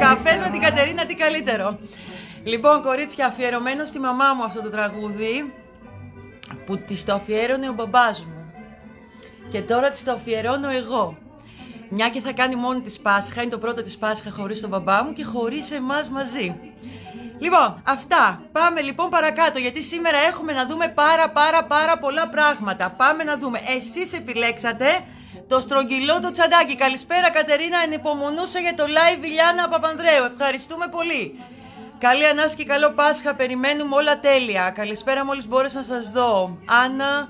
Καφές με την Κατερίνα, τι καλύτερο. Λοιπόν, κορίτσια, αφιερωμένος στη μαμά μου αυτό το τραγούδι που της το αφιέρωνε ο μπαμπάς μου. Και τώρα της το αφιερώνω εγώ. Μια και θα κάνει μόνη της Πάσχα, είναι το πρώτο της Πάσχα χωρίς τον μπαμπά μου και χωρίς εμάς μαζί. Λοιπόν, αυτά. Πάμε λοιπόν παρακάτω, γιατί σήμερα έχουμε να δούμε πάρα πάρα πάρα πολλά πράγματα. Πάμε να δούμε. Εσείς επιλέξατε το στρογγυλό το τσαντάκι. Καλησπέρα Κατερίνα, ενυπομονούσα για το live Βιλιάνα Παπανδρέου. Ευχαριστούμε πολύ. Καλή Ανάσκη, και καλό Πάσχα, περιμένουμε όλα τέλεια. Καλησπέρα μόλις μπόρεσα να σας δω. Άννα,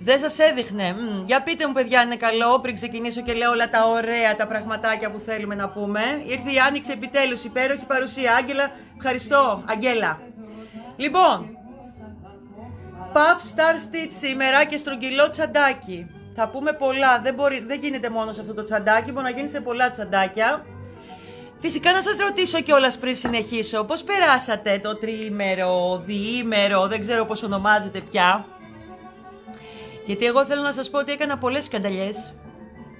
δεν σας έδειχνε. για πείτε μου παιδιά, είναι καλό πριν ξεκινήσω και λέω όλα τα ωραία τα πραγματάκια που θέλουμε να πούμε. Ήρθε η Άνοιξη επιτέλους, υπέροχη παρουσία. Άγγελα, ευχαριστώ. Αγγέλα. Λοιπόν, Puff Star Stitch σήμερα και στρογγυλό τσαντάκι. Θα πούμε πολλά, δεν, μπορεί, δεν γίνεται μόνος σε αυτό το τσαντάκι, μπορεί να γίνει σε πολλά τσαντάκια. Φυσικά να σας ρωτήσω κιόλας πριν συνεχίσω, πώς περάσατε το τριήμερο, διήμερο, δεν ξέρω πώς ονομάζεται πια. Γιατί εγώ θέλω να σας πω ότι έκανα πολλές σκανταλιές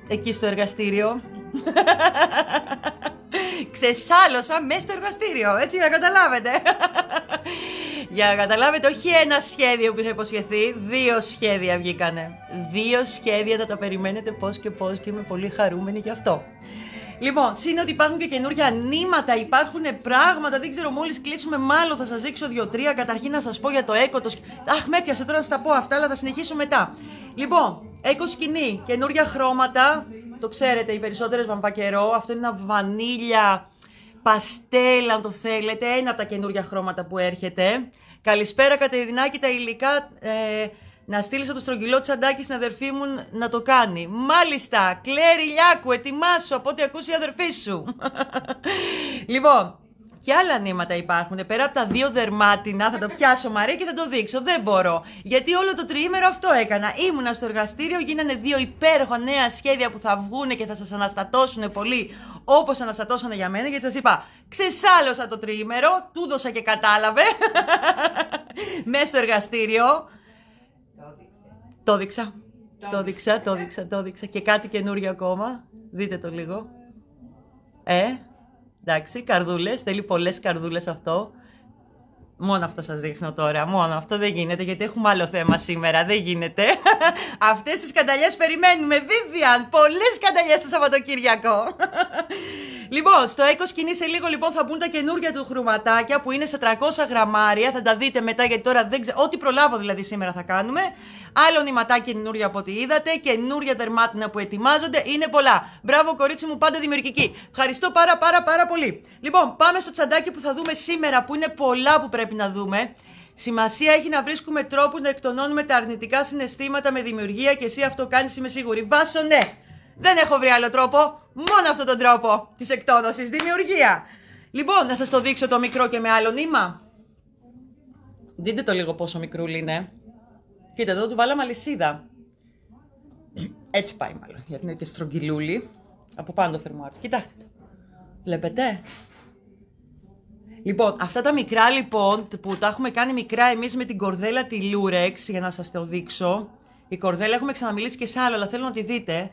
εκεί στο εργαστήριο. ξεσάλωσα μέσα στο εργαστήριο. Έτσι, για να καταλάβετε. Για να καταλάβετε, όχι ένα σχέδιο που είχα υποσχεθεί, δύο σχέδια βγήκανε. Δύο σχέδια θα τα περιμένετε πώς και πώς και είμαι πολύ χαρούμενη γι' αυτό. Λοιπόν, σύν ότι υπάρχουν και καινούργια νήματα, υπάρχουν πράγματα. Δεν ξέρω, μόλις κλείσουμε, μάλλον θα σας δείξω δύο-τρία. Καταρχήν να σας πω για το έκο. Το... Αχ, με έπιασε τώρα να σας τα πω αυτά, αλλά θα συνεχίσω μετά. Λοιπόν, έκο σκηνή, καινούργια χρώματα, το ξέρετε οι περισσότερες βαμβακερό. Αυτό είναι ένα βανίλια παστέλ, αν το θέλετε. Ένα από τα καινούργια χρώματα που έρχεται. Καλησπέρα Κατερινάκη, τα υλικά ε, να στείλεις από το στρογγυλό τσαντάκι στην αδερφή μου να το κάνει. Μάλιστα, Κλέρι Λιάκου, ετοιμάσου από ό,τι ακούσει η αδερφή σου. λοιπόν, και άλλα νήματα υπάρχουν. Πέρα από τα δύο δερμάτινα, θα το πιάσω Μαρέ και θα το δείξω. Δεν μπορώ. Γιατί όλο το τριήμερο αυτό έκανα. Ήμουνα στο εργαστήριο, γίνανε δύο υπέροχα νέα σχέδια που θα βγουν και θα σας αναστατώσουν πολύ όπως αναστατώσανε για μένα. Γιατί σας είπα, ξεσάλωσα το τριήμερο, του δώσα και κατάλαβε. Μέσα στο εργαστήριο. Το δείξα. Το δείξα, το δείξα, το δείξα. Και κάτι καινούριο ακόμα. Δείτε το λίγο. Ε, Εντάξει, καρδούλες. Θέλει πολλές καρδούλες αυτό. Μόνο αυτό σας δείχνω τώρα, μόνο αυτό δεν γίνεται γιατί έχουμε άλλο θέμα σήμερα, δεν γίνεται. Αυτές τις κανταλιές περιμένουμε, Βίβιαν! Πολλές κανταλιές το Σαββατοκύριακο. Λοιπόν, στο Eco σκηνή σε λίγο λοιπόν θα μπουν τα καινούργια του χρωματάκια που είναι σε 300 γραμμάρια. Θα τα δείτε μετά γιατί τώρα δεν ξέρω. Ό,τι προλάβω δηλαδή σήμερα θα κάνουμε. Άλλο νηματάκι καινούργια από ό,τι είδατε. Καινούργια δερμάτινα που ετοιμάζονται. Είναι πολλά. Μπράβο, κορίτσι μου, πάντα δημιουργική. Ευχαριστώ πάρα πάρα πάρα πολύ. Λοιπόν, πάμε στο τσαντάκι που θα δούμε σήμερα που είναι πολλά που πρέπει πρέπει να δούμε. Σημασία έχει να βρίσκουμε τρόπους να εκτονώνουμε τα αρνητικά συναισθήματα με δημιουργία και εσύ αυτό κάνεις, είμαι σίγουρη. Βάσο, ναι! Δεν έχω βρει άλλο τρόπο. Μόνο αυτόν τον τρόπο της εκτόνωσης. Δημιουργία. Λοιπόν, να σας το δείξω το μικρό και με άλλο νήμα. Δείτε το λίγο πόσο μικρούλι είναι. Κοίτα, εδώ του βάλαμε αλυσίδα. Έτσι πάει μάλλον, γιατί είναι και στρογγυλούλι. Από πάνω το Κοιτάξτε Βλέπετε. Λοιπόν, αυτά τα μικρά λοιπόν που τα έχουμε κάνει μικρά εμείς με την κορδέλα τη Λούρεξ για να σας το δείξω. Η κορδέλα έχουμε ξαναμιλήσει και σε άλλο, αλλά θέλω να τη δείτε.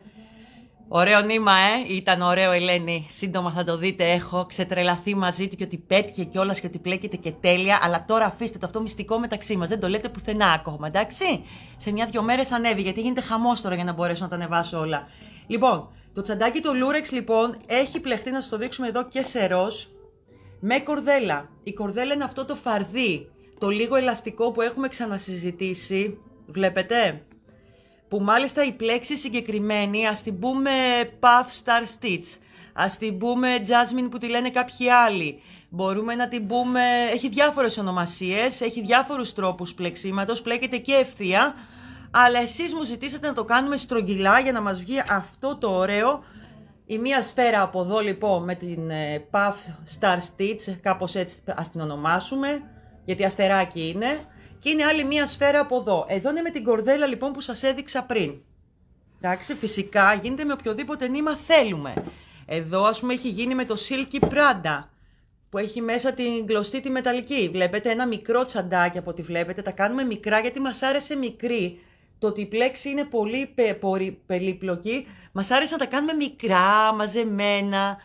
Ωραίο νήμα, ε! Ήταν ωραίο, Ελένη. Σύντομα θα το δείτε. Έχω ξετρελαθεί μαζί του και ότι πέτυχε κιόλας και ότι πλέκεται και τέλεια. Αλλά τώρα αφήστε το αυτό μυστικό μεταξύ μας. Δεν το λέτε πουθενά ακόμα, εντάξει. Σε μια-δυο μέρες ανέβει, γιατί γίνεται χαμός τώρα για να μπορέσω να τα ανεβάσω όλα. Λοιπόν, το τσαντάκι του Λούρεξ, λοιπόν, έχει πλεχτεί να σας το δείξουμε εδώ και σε ροζ με κορδέλα. Η κορδέλα είναι αυτό το φαρδί, το λίγο ελαστικό που έχουμε ξανασυζητήσει, βλέπετε. Που μάλιστα η πλέξη συγκεκριμένη, ας την πούμε Puff Star Stitch, ας την πούμε Jasmine που τη λένε κάποιοι άλλοι. Μπορούμε να την πούμε, έχει διάφορες ονομασίες, έχει διάφορους τρόπους πλεξίματος, πλέκεται και ευθεία. Αλλά εσείς μου ζητήσατε να το κάνουμε στρογγυλά για να μας βγει αυτό το ωραίο η μία σφαίρα από εδώ λοιπόν με την ε, Puff Star Stitch, κάπως έτσι ας την ονομάσουμε, γιατί αστεράκι είναι. Και είναι άλλη μία σφαίρα από εδώ. Εδώ είναι με την κορδέλα λοιπόν που σας έδειξα πριν. Εντάξει, φυσικά γίνεται με οποιοδήποτε νήμα θέλουμε. Εδώ ας πούμε έχει γίνει με το Silky Prada που έχει μέσα την γλωστή τη μεταλλική. Βλέπετε ένα μικρό τσαντάκι από ό,τι βλέπετε. Τα κάνουμε μικρά γιατί μας άρεσε μικρή το ότι η πλέξη είναι πολύ πε, περίπλοκη. Μας άρεσε να τα κάνουμε μικρά, μαζεμένα.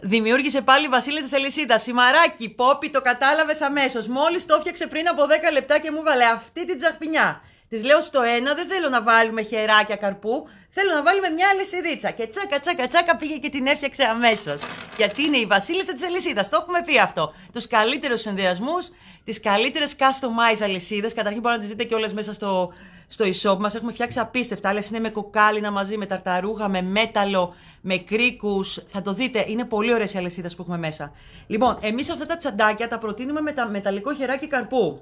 Δημιούργησε πάλι η Βασίλισσα Σελισίδα. Σημαράκι, Πόπι, το κατάλαβες αμέσως. Μόλις το έφτιαξε πριν από 10 λεπτά και μου βάλε αυτή την τζαχπινιά. Της λέω στο ένα, δεν θέλω να βάλουμε χεράκια καρπού, θέλω να βάλουμε μια αλυσιδίτσα. Και τσάκα, τσάκα, τσάκα πήγε και την έφτιαξε αμέσως. Γιατί είναι η Βασίλισσα τη Ελισίδα. Το έχουμε πει αυτό. Τους καλύτερους συνδυασμούς τις καλύτερες customize αλυσίδες. Καταρχήν μπορείτε να τις δείτε και όλες μέσα στο, στο e-shop μας. Έχουμε φτιάξει απίστευτα. Άλλες είναι με κοκάλινα μαζί, με ταρταρούχα, με μέταλλο, με κρίκους. Θα το δείτε. Είναι πολύ ωραίες οι αλυσίδες που έχουμε μέσα. Λοιπόν, εμείς αυτά τα τσαντάκια τα προτείνουμε με τα μεταλλικό χεράκι καρπού.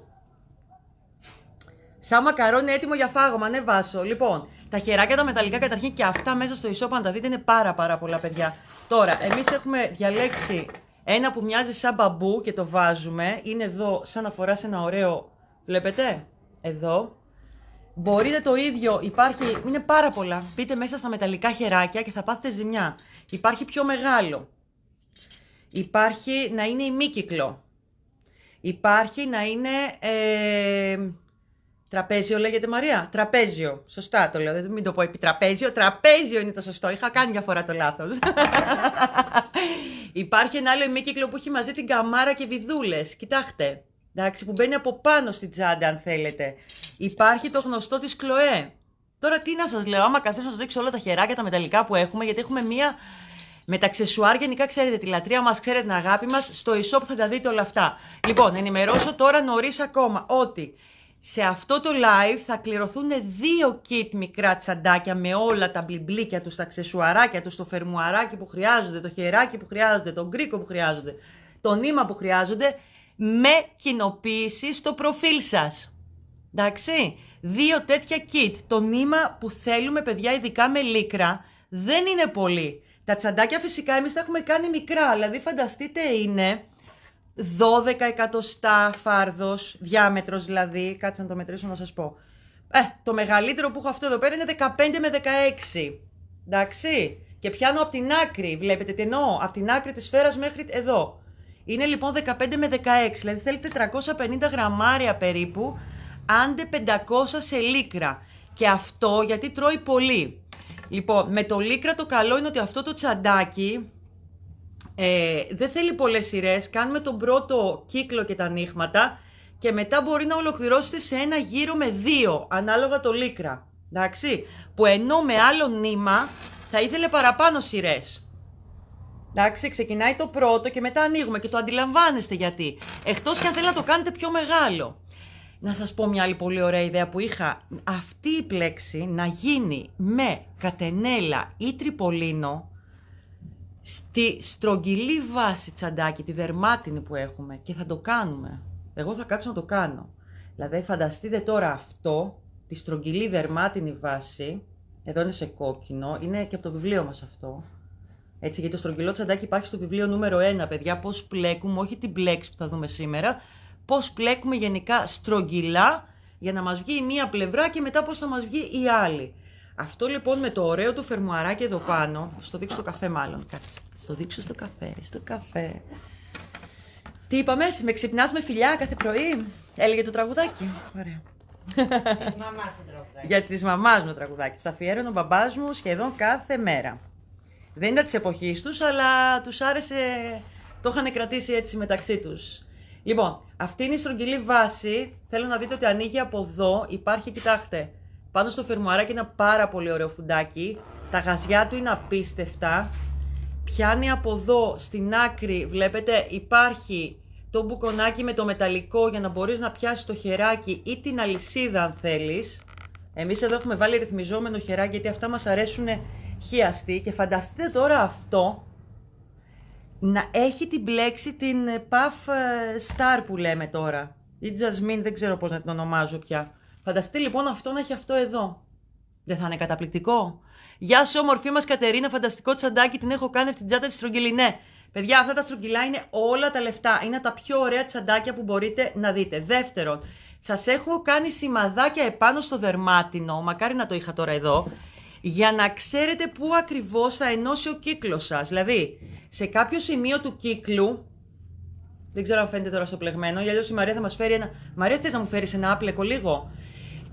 Σαν μακαρόνι έτοιμο για φάγωμα, ναι Βάσο. Λοιπόν, τα χεράκια τα μεταλλικά καταρχήν και αυτά μέσα στο e αν τα δείτε είναι πάρα πάρα πολλά παιδιά. Τώρα, εμείς έχουμε διαλέξει ένα που μοιάζει σαν μπαμπού και το βάζουμε. Είναι εδώ σαν να φοράς ένα ωραίο... Βλέπετε? Εδώ. Μπορείτε το ίδιο, υπάρχει, είναι πάρα πολλά. Πείτε μέσα στα μεταλλικά χεράκια και θα πάθετε ζημιά. Υπάρχει πιο μεγάλο. Υπάρχει να είναι ημίκυκλο. Υπάρχει να είναι ε, τραπέζιο λέγεται Μαρία. Τραπέζιο. Σωστά το λέω. Δεν μην το πω τραπέζιο, Τραπέζιο είναι το σωστό. Είχα κάνει μια φορά το λάθος. Υπάρχει ένα άλλο ημίκυκλο που έχει μαζί την καμάρα και βιδούλες. Κοιτάξτε. Εντάξει, που μπαίνει από πάνω στην τσάντα, αν θέλετε. Υπάρχει το γνωστό της Κλοέ. Τώρα τι να σας λέω, άμα καθίσω να σας δείξω όλα τα χεράκια, τα μεταλλικά που έχουμε, γιατί έχουμε μία. Με τα γενικά ξέρετε τη λατρεία μας, ξέρετε την αγάπη μας. Στο e-shop θα τα δείτε όλα αυτά. Λοιπόν, ενημερώσω τώρα νωρίς ακόμα ότι σε αυτό το live θα κληρωθούν δύο kit μικρά τσαντάκια με όλα τα μπλιμπλίκια τους, τα ξεσουαράκια τους, το φερμουαράκι που χρειάζονται, το χεράκι που χρειάζονται, τον γκρίκο που χρειάζονται, το νήμα που χρειάζονται, με κοινοποίηση στο προφίλ σας. Εντάξει, δύο τέτοια kit. Το νήμα που θέλουμε παιδιά ειδικά με λίκρα δεν είναι πολύ. Τα τσαντάκια φυσικά εμείς τα έχουμε κάνει μικρά, δηλαδή φανταστείτε είναι 12 εκατοστά φάρδος, διάμετρος δηλαδή, κάτσε να το μετρήσω να σας πω. Ε, το μεγαλύτερο που έχω αυτό εδώ πέρα είναι 15 με 16, εντάξει. Και πιάνω από την άκρη, βλέπετε τι εννοώ, από την άκρη της σφαίρας μέχρι εδώ. Είναι λοιπόν 15 με 16, δηλαδή θέλετε 450 γραμμάρια περίπου, άντε 500 σε λίκρα. Και αυτό γιατί τρώει πολύ. Λοιπόν, με το λίκρα το καλό είναι ότι αυτό το τσαντάκι, ε, δεν θέλει πολλές σειρές. Κάνουμε τον πρώτο κύκλο και τα ανοίγματα και μετά μπορεί να ολοκληρώσετε σε ένα γύρο με δύο, ανάλογα το λίκρα. Εντάξει, που ενώ με άλλο νήμα θα ήθελε παραπάνω σειρές. Εντάξει, ξεκινάει το πρώτο και μετά ανοίγουμε και το αντιλαμβάνεστε γιατί. Εκτός και αν θέλει να το κάνετε πιο μεγάλο. Να σας πω μια άλλη πολύ ωραία ιδέα που είχα. Αυτή η πλέξη να γίνει με κατενέλα ή τριπολίνο, στη στρογγυλή βάση τσαντάκι, τη δερμάτινη που έχουμε και θα το κάνουμε. Εγώ θα κάτσω να το κάνω. Δηλαδή φανταστείτε τώρα αυτό, τη στρογγυλή δερμάτινη βάση, εδώ είναι σε κόκκινο, είναι και από το βιβλίο μας αυτό. Έτσι, γιατί το στρογγυλό τσαντάκι υπάρχει στο βιβλίο νούμερο 1, παιδιά, πώς πλέκουμε, όχι την πλέξη που θα δούμε σήμερα, πώς πλέκουμε γενικά στρογγυλά για να μας βγει η μία πλευρά και μετά πώς θα μας βγει η άλλη. Αυτό λοιπόν με το ωραίο του φερμουαράκι εδώ πάνω, στο δείξω στο καφέ μάλλον, κάτσε. Στο δείξω στο καφέ, στο καφέ. Τι είπαμε, με ξυπνάς με φιλιά κάθε πρωί. Έλεγε το τραγουδάκι. Ωραία. Για τη μαμάς μου τραγουδάκι. τα αφιέρωνε ο μπαμπάς μου σχεδόν κάθε μέρα. Δεν ήταν της εποχής τους, αλλά τους άρεσε. Το είχαν κρατήσει έτσι μεταξύ τους. Λοιπόν, αυτή είναι η στρογγυλή βάση. Θέλω να δείτε ότι ανοίγει από εδώ. Υπάρχει, κοιτάξτε, πάνω στο φερμουαράκι είναι ένα πάρα πολύ ωραίο φουντάκι. Τα γαζιά του είναι απίστευτα. Πιάνει από εδώ στην άκρη, βλέπετε, υπάρχει το μπουκονάκι με το μεταλλικό για να μπορείς να πιάσεις το χεράκι ή την αλυσίδα αν θέλεις. Εμείς εδώ έχουμε βάλει ρυθμιζόμενο χεράκι γιατί αυτά μας αρέσουν χιαστή και φανταστείτε τώρα αυτό να έχει την πλέξη την Puff ε, Star που λέμε τώρα ή Jasmine δεν ξέρω πώς να την ονομάζω πια. Φανταστείτε λοιπόν αυτό να έχει αυτό εδώ. Δεν θα είναι καταπληκτικό. Γεια σου, όμορφή μας Κατερίνα, φανταστικό τσαντάκι, την έχω κάνει αυτή την τσάντα της στρογγυλινέ. Ναι, παιδιά, αυτά τα στρογγυλά είναι όλα τα λεφτά. Είναι τα πιο ωραία τσαντάκια που μπορείτε να δείτε. Δεύτερον, σας έχω κάνει σημαδάκια επάνω στο δερμάτινο, μακάρι να το είχα τώρα εδώ, για να ξέρετε πού ακριβώς θα ενώσει ο κύκλος σας. Δηλαδή, σε κάποιο σημείο του κύκλου, δεν ξέρω αν φαίνεται τώρα στο πλεγμένο, γιατί η Μαρία θα μας φέρει ένα. Μαρία, θες να μου φέρεις ένα άπλεκο λίγο.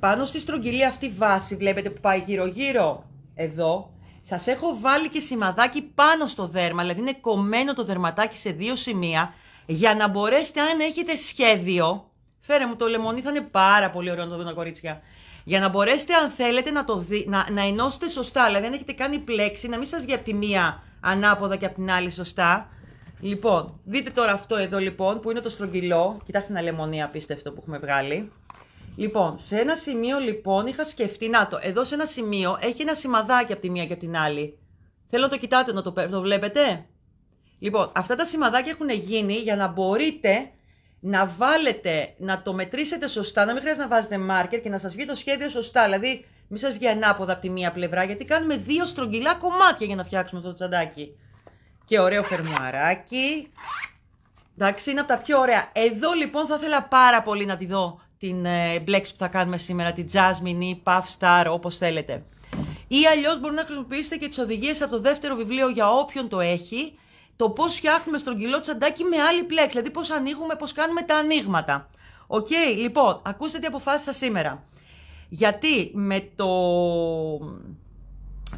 Πάνω στη στρογγυλή αυτή βάση, βλέπετε που πάει γύρω-γύρω, εδώ, σας έχω βάλει και σημαδάκι πάνω στο δέρμα, δηλαδή είναι κομμένο το δερματάκι σε δύο σημεία, για να μπορέσετε αν έχετε σχέδιο, φέρε μου το λεμονί θα είναι πάρα πολύ ωραίο να το δουν κορίτσια, για να μπορέσετε αν θέλετε να, το να, να ενώσετε σωστά, δηλαδή αν έχετε κάνει πλέξη, να μην σας βγει από τη μία ανάποδα και από την άλλη σωστά. Λοιπόν, δείτε τώρα αυτό εδώ λοιπόν που είναι το στρογγυλό, κοιτάξτε την αλεμονία απίστευτο που έχουμε βγάλει. Λοιπόν, σε ένα σημείο λοιπόν είχα σκεφτεί, να το, εδώ σε ένα σημείο έχει ένα σημαδάκι από τη μία και από την άλλη. Θέλω να το κοιτάτε να το, το βλέπετε. Λοιπόν, αυτά τα σημαδάκια έχουν γίνει για να μπορείτε να βάλετε, να το μετρήσετε σωστά, να μην χρειάζεται να βάζετε μάρκερ και να σας βγει το σχέδιο σωστά. Δηλαδή, μην σας βγει ανάποδα από τη μία πλευρά, γιατί κάνουμε δύο στρογγυλά κομμάτια για να φτιάξουμε αυτό το τσαντάκι. Και ωραίο φερμουαράκι. Εντάξει, είναι από τα πιο ωραία. Εδώ λοιπόν θα ήθελα πάρα πολύ να τη δω την ε, μπλέξη που θα κάνουμε σήμερα, την Jasmine ή Puff Star, όπως θέλετε. Ή αλλιώς μπορεί να χρησιμοποιήσετε και τις οδηγίες από το δεύτερο βιβλίο για όποιον το έχει, το πώς φτιάχνουμε στρογγυλό τσαντάκι με άλλη πλέξη, δηλαδή πώς ανοίγουμε, πώς κάνουμε τα ανοίγματα. Οκ, okay, λοιπόν, ακούστε τι αποφάσισα σήμερα. Γιατί με το...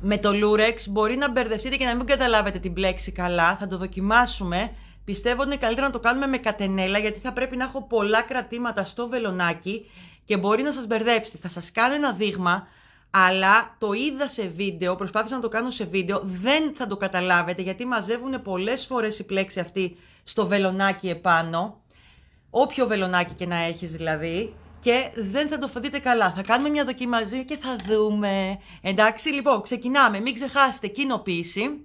Με το Lurex μπορεί να μπερδευτείτε και να μην καταλάβετε την πλέξη καλά, θα το δοκιμάσουμε Πιστεύω ότι είναι καλύτερα να το κάνουμε με κατενέλα, γιατί θα πρέπει να έχω πολλά κρατήματα στο βελονάκι και μπορεί να σας μπερδέψει. Θα σας κάνω ένα δείγμα, αλλά το είδα σε βίντεο, προσπάθησα να το κάνω σε βίντεο, δεν θα το καταλάβετε, γιατί μαζεύουν πολλές φορές η πλέξη αυτή στο βελονάκι επάνω, όποιο βελονάκι και να έχεις δηλαδή, και δεν θα το φαντείτε καλά. Θα κάνουμε μια μαζί και θα δούμε. Εντάξει, λοιπόν, ξεκινάμε. Μην ξεχάσετε κοινοποίηση.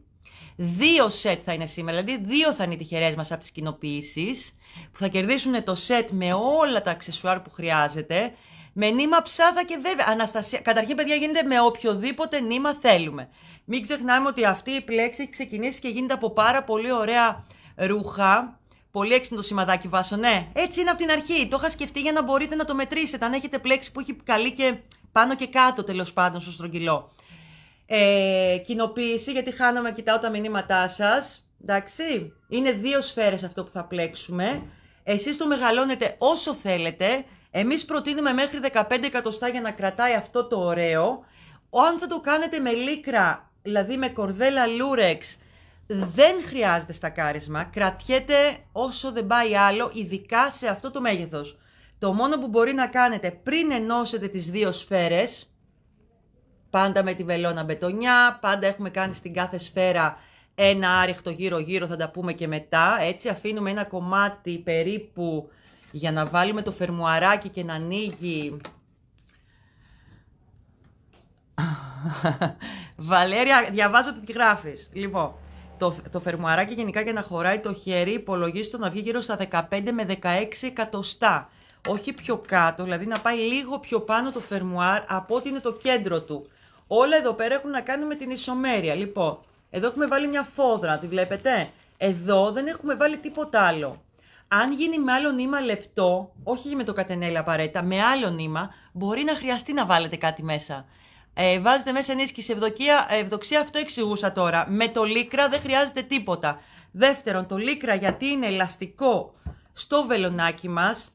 Δύο σετ θα είναι σήμερα, δηλαδή δύο θα είναι οι τυχερές μας από τις κοινοποιήσει, που θα κερδίσουν το σετ με όλα τα αξεσουάρ που χρειάζεται. Με νήμα ψάθα και βέβαια. Αναστασία. Καταρχήν, παιδιά, γίνεται με οποιοδήποτε νήμα θέλουμε. Μην ξεχνάμε ότι αυτή η πλέξη έχει ξεκινήσει και γίνεται από πάρα πολύ ωραία ρούχα. Πολύ έξυπνο το σημαδάκι βάσο, ναι. Έτσι είναι από την αρχή. Το είχα σκεφτεί για να μπορείτε να το μετρήσετε. Αν έχετε πλέξη που έχει καλή και πάνω και κάτω τέλος πάντων στο στρογγυλό ε, κοινοποίηση, γιατί χάνομαι, κοιτάω τα μηνύματά σας, εντάξει. Είναι δύο σφαίρες αυτό που θα πλέξουμε. Εσείς το μεγαλώνετε όσο θέλετε. Εμείς προτείνουμε μέχρι 15 εκατοστά για να κρατάει αυτό το ωραίο. Αν θα το κάνετε με λίκρα, δηλαδή με κορδέλα λούρεξ, δεν χρειάζεται στακάρισμα. Κρατιέται όσο δεν πάει άλλο, ειδικά σε αυτό το μέγεθος. Το μόνο που μπορεί να κάνετε πριν ενώσετε τις δύο σφαίρες, πάντα με τη βελόνα μπετονιά, πάντα έχουμε κάνει στην κάθε σφαίρα ένα άριχτο γύρω-γύρω, θα τα πούμε και μετά. Έτσι αφήνουμε ένα κομμάτι περίπου για να βάλουμε το φερμουαράκι και να ανοίγει. Βαλέρια, διαβάζω τι γράφεις. Λοιπόν, το, το φερμουαράκι γενικά για να χωράει το χέρι υπολογίζεται να βγει γύρω στα 15 με 16 εκατοστά. Όχι πιο κάτω, δηλαδή να πάει λίγο πιο πάνω το φερμουάρ από ό,τι είναι το κέντρο του. Όλα εδώ πέρα έχουν να κάνουν με την ισομέρεια. Λοιπόν, εδώ έχουμε βάλει μια φόδρα, τη βλέπετε. Εδώ δεν έχουμε βάλει τίποτα άλλο. Αν γίνει με άλλο νήμα λεπτό, όχι με το κατενέλα απαραίτητα, με άλλο νήμα, μπορεί να χρειαστεί να βάλετε κάτι μέσα. Ε, βάζετε μέσα ενίσχυση, ευδοκία, ε, ευδοξία, αυτό εξηγούσα τώρα. Με το λίκρα δεν χρειάζεται τίποτα. Δεύτερον, το λίκρα γιατί είναι ελαστικό στο βελονάκι μας,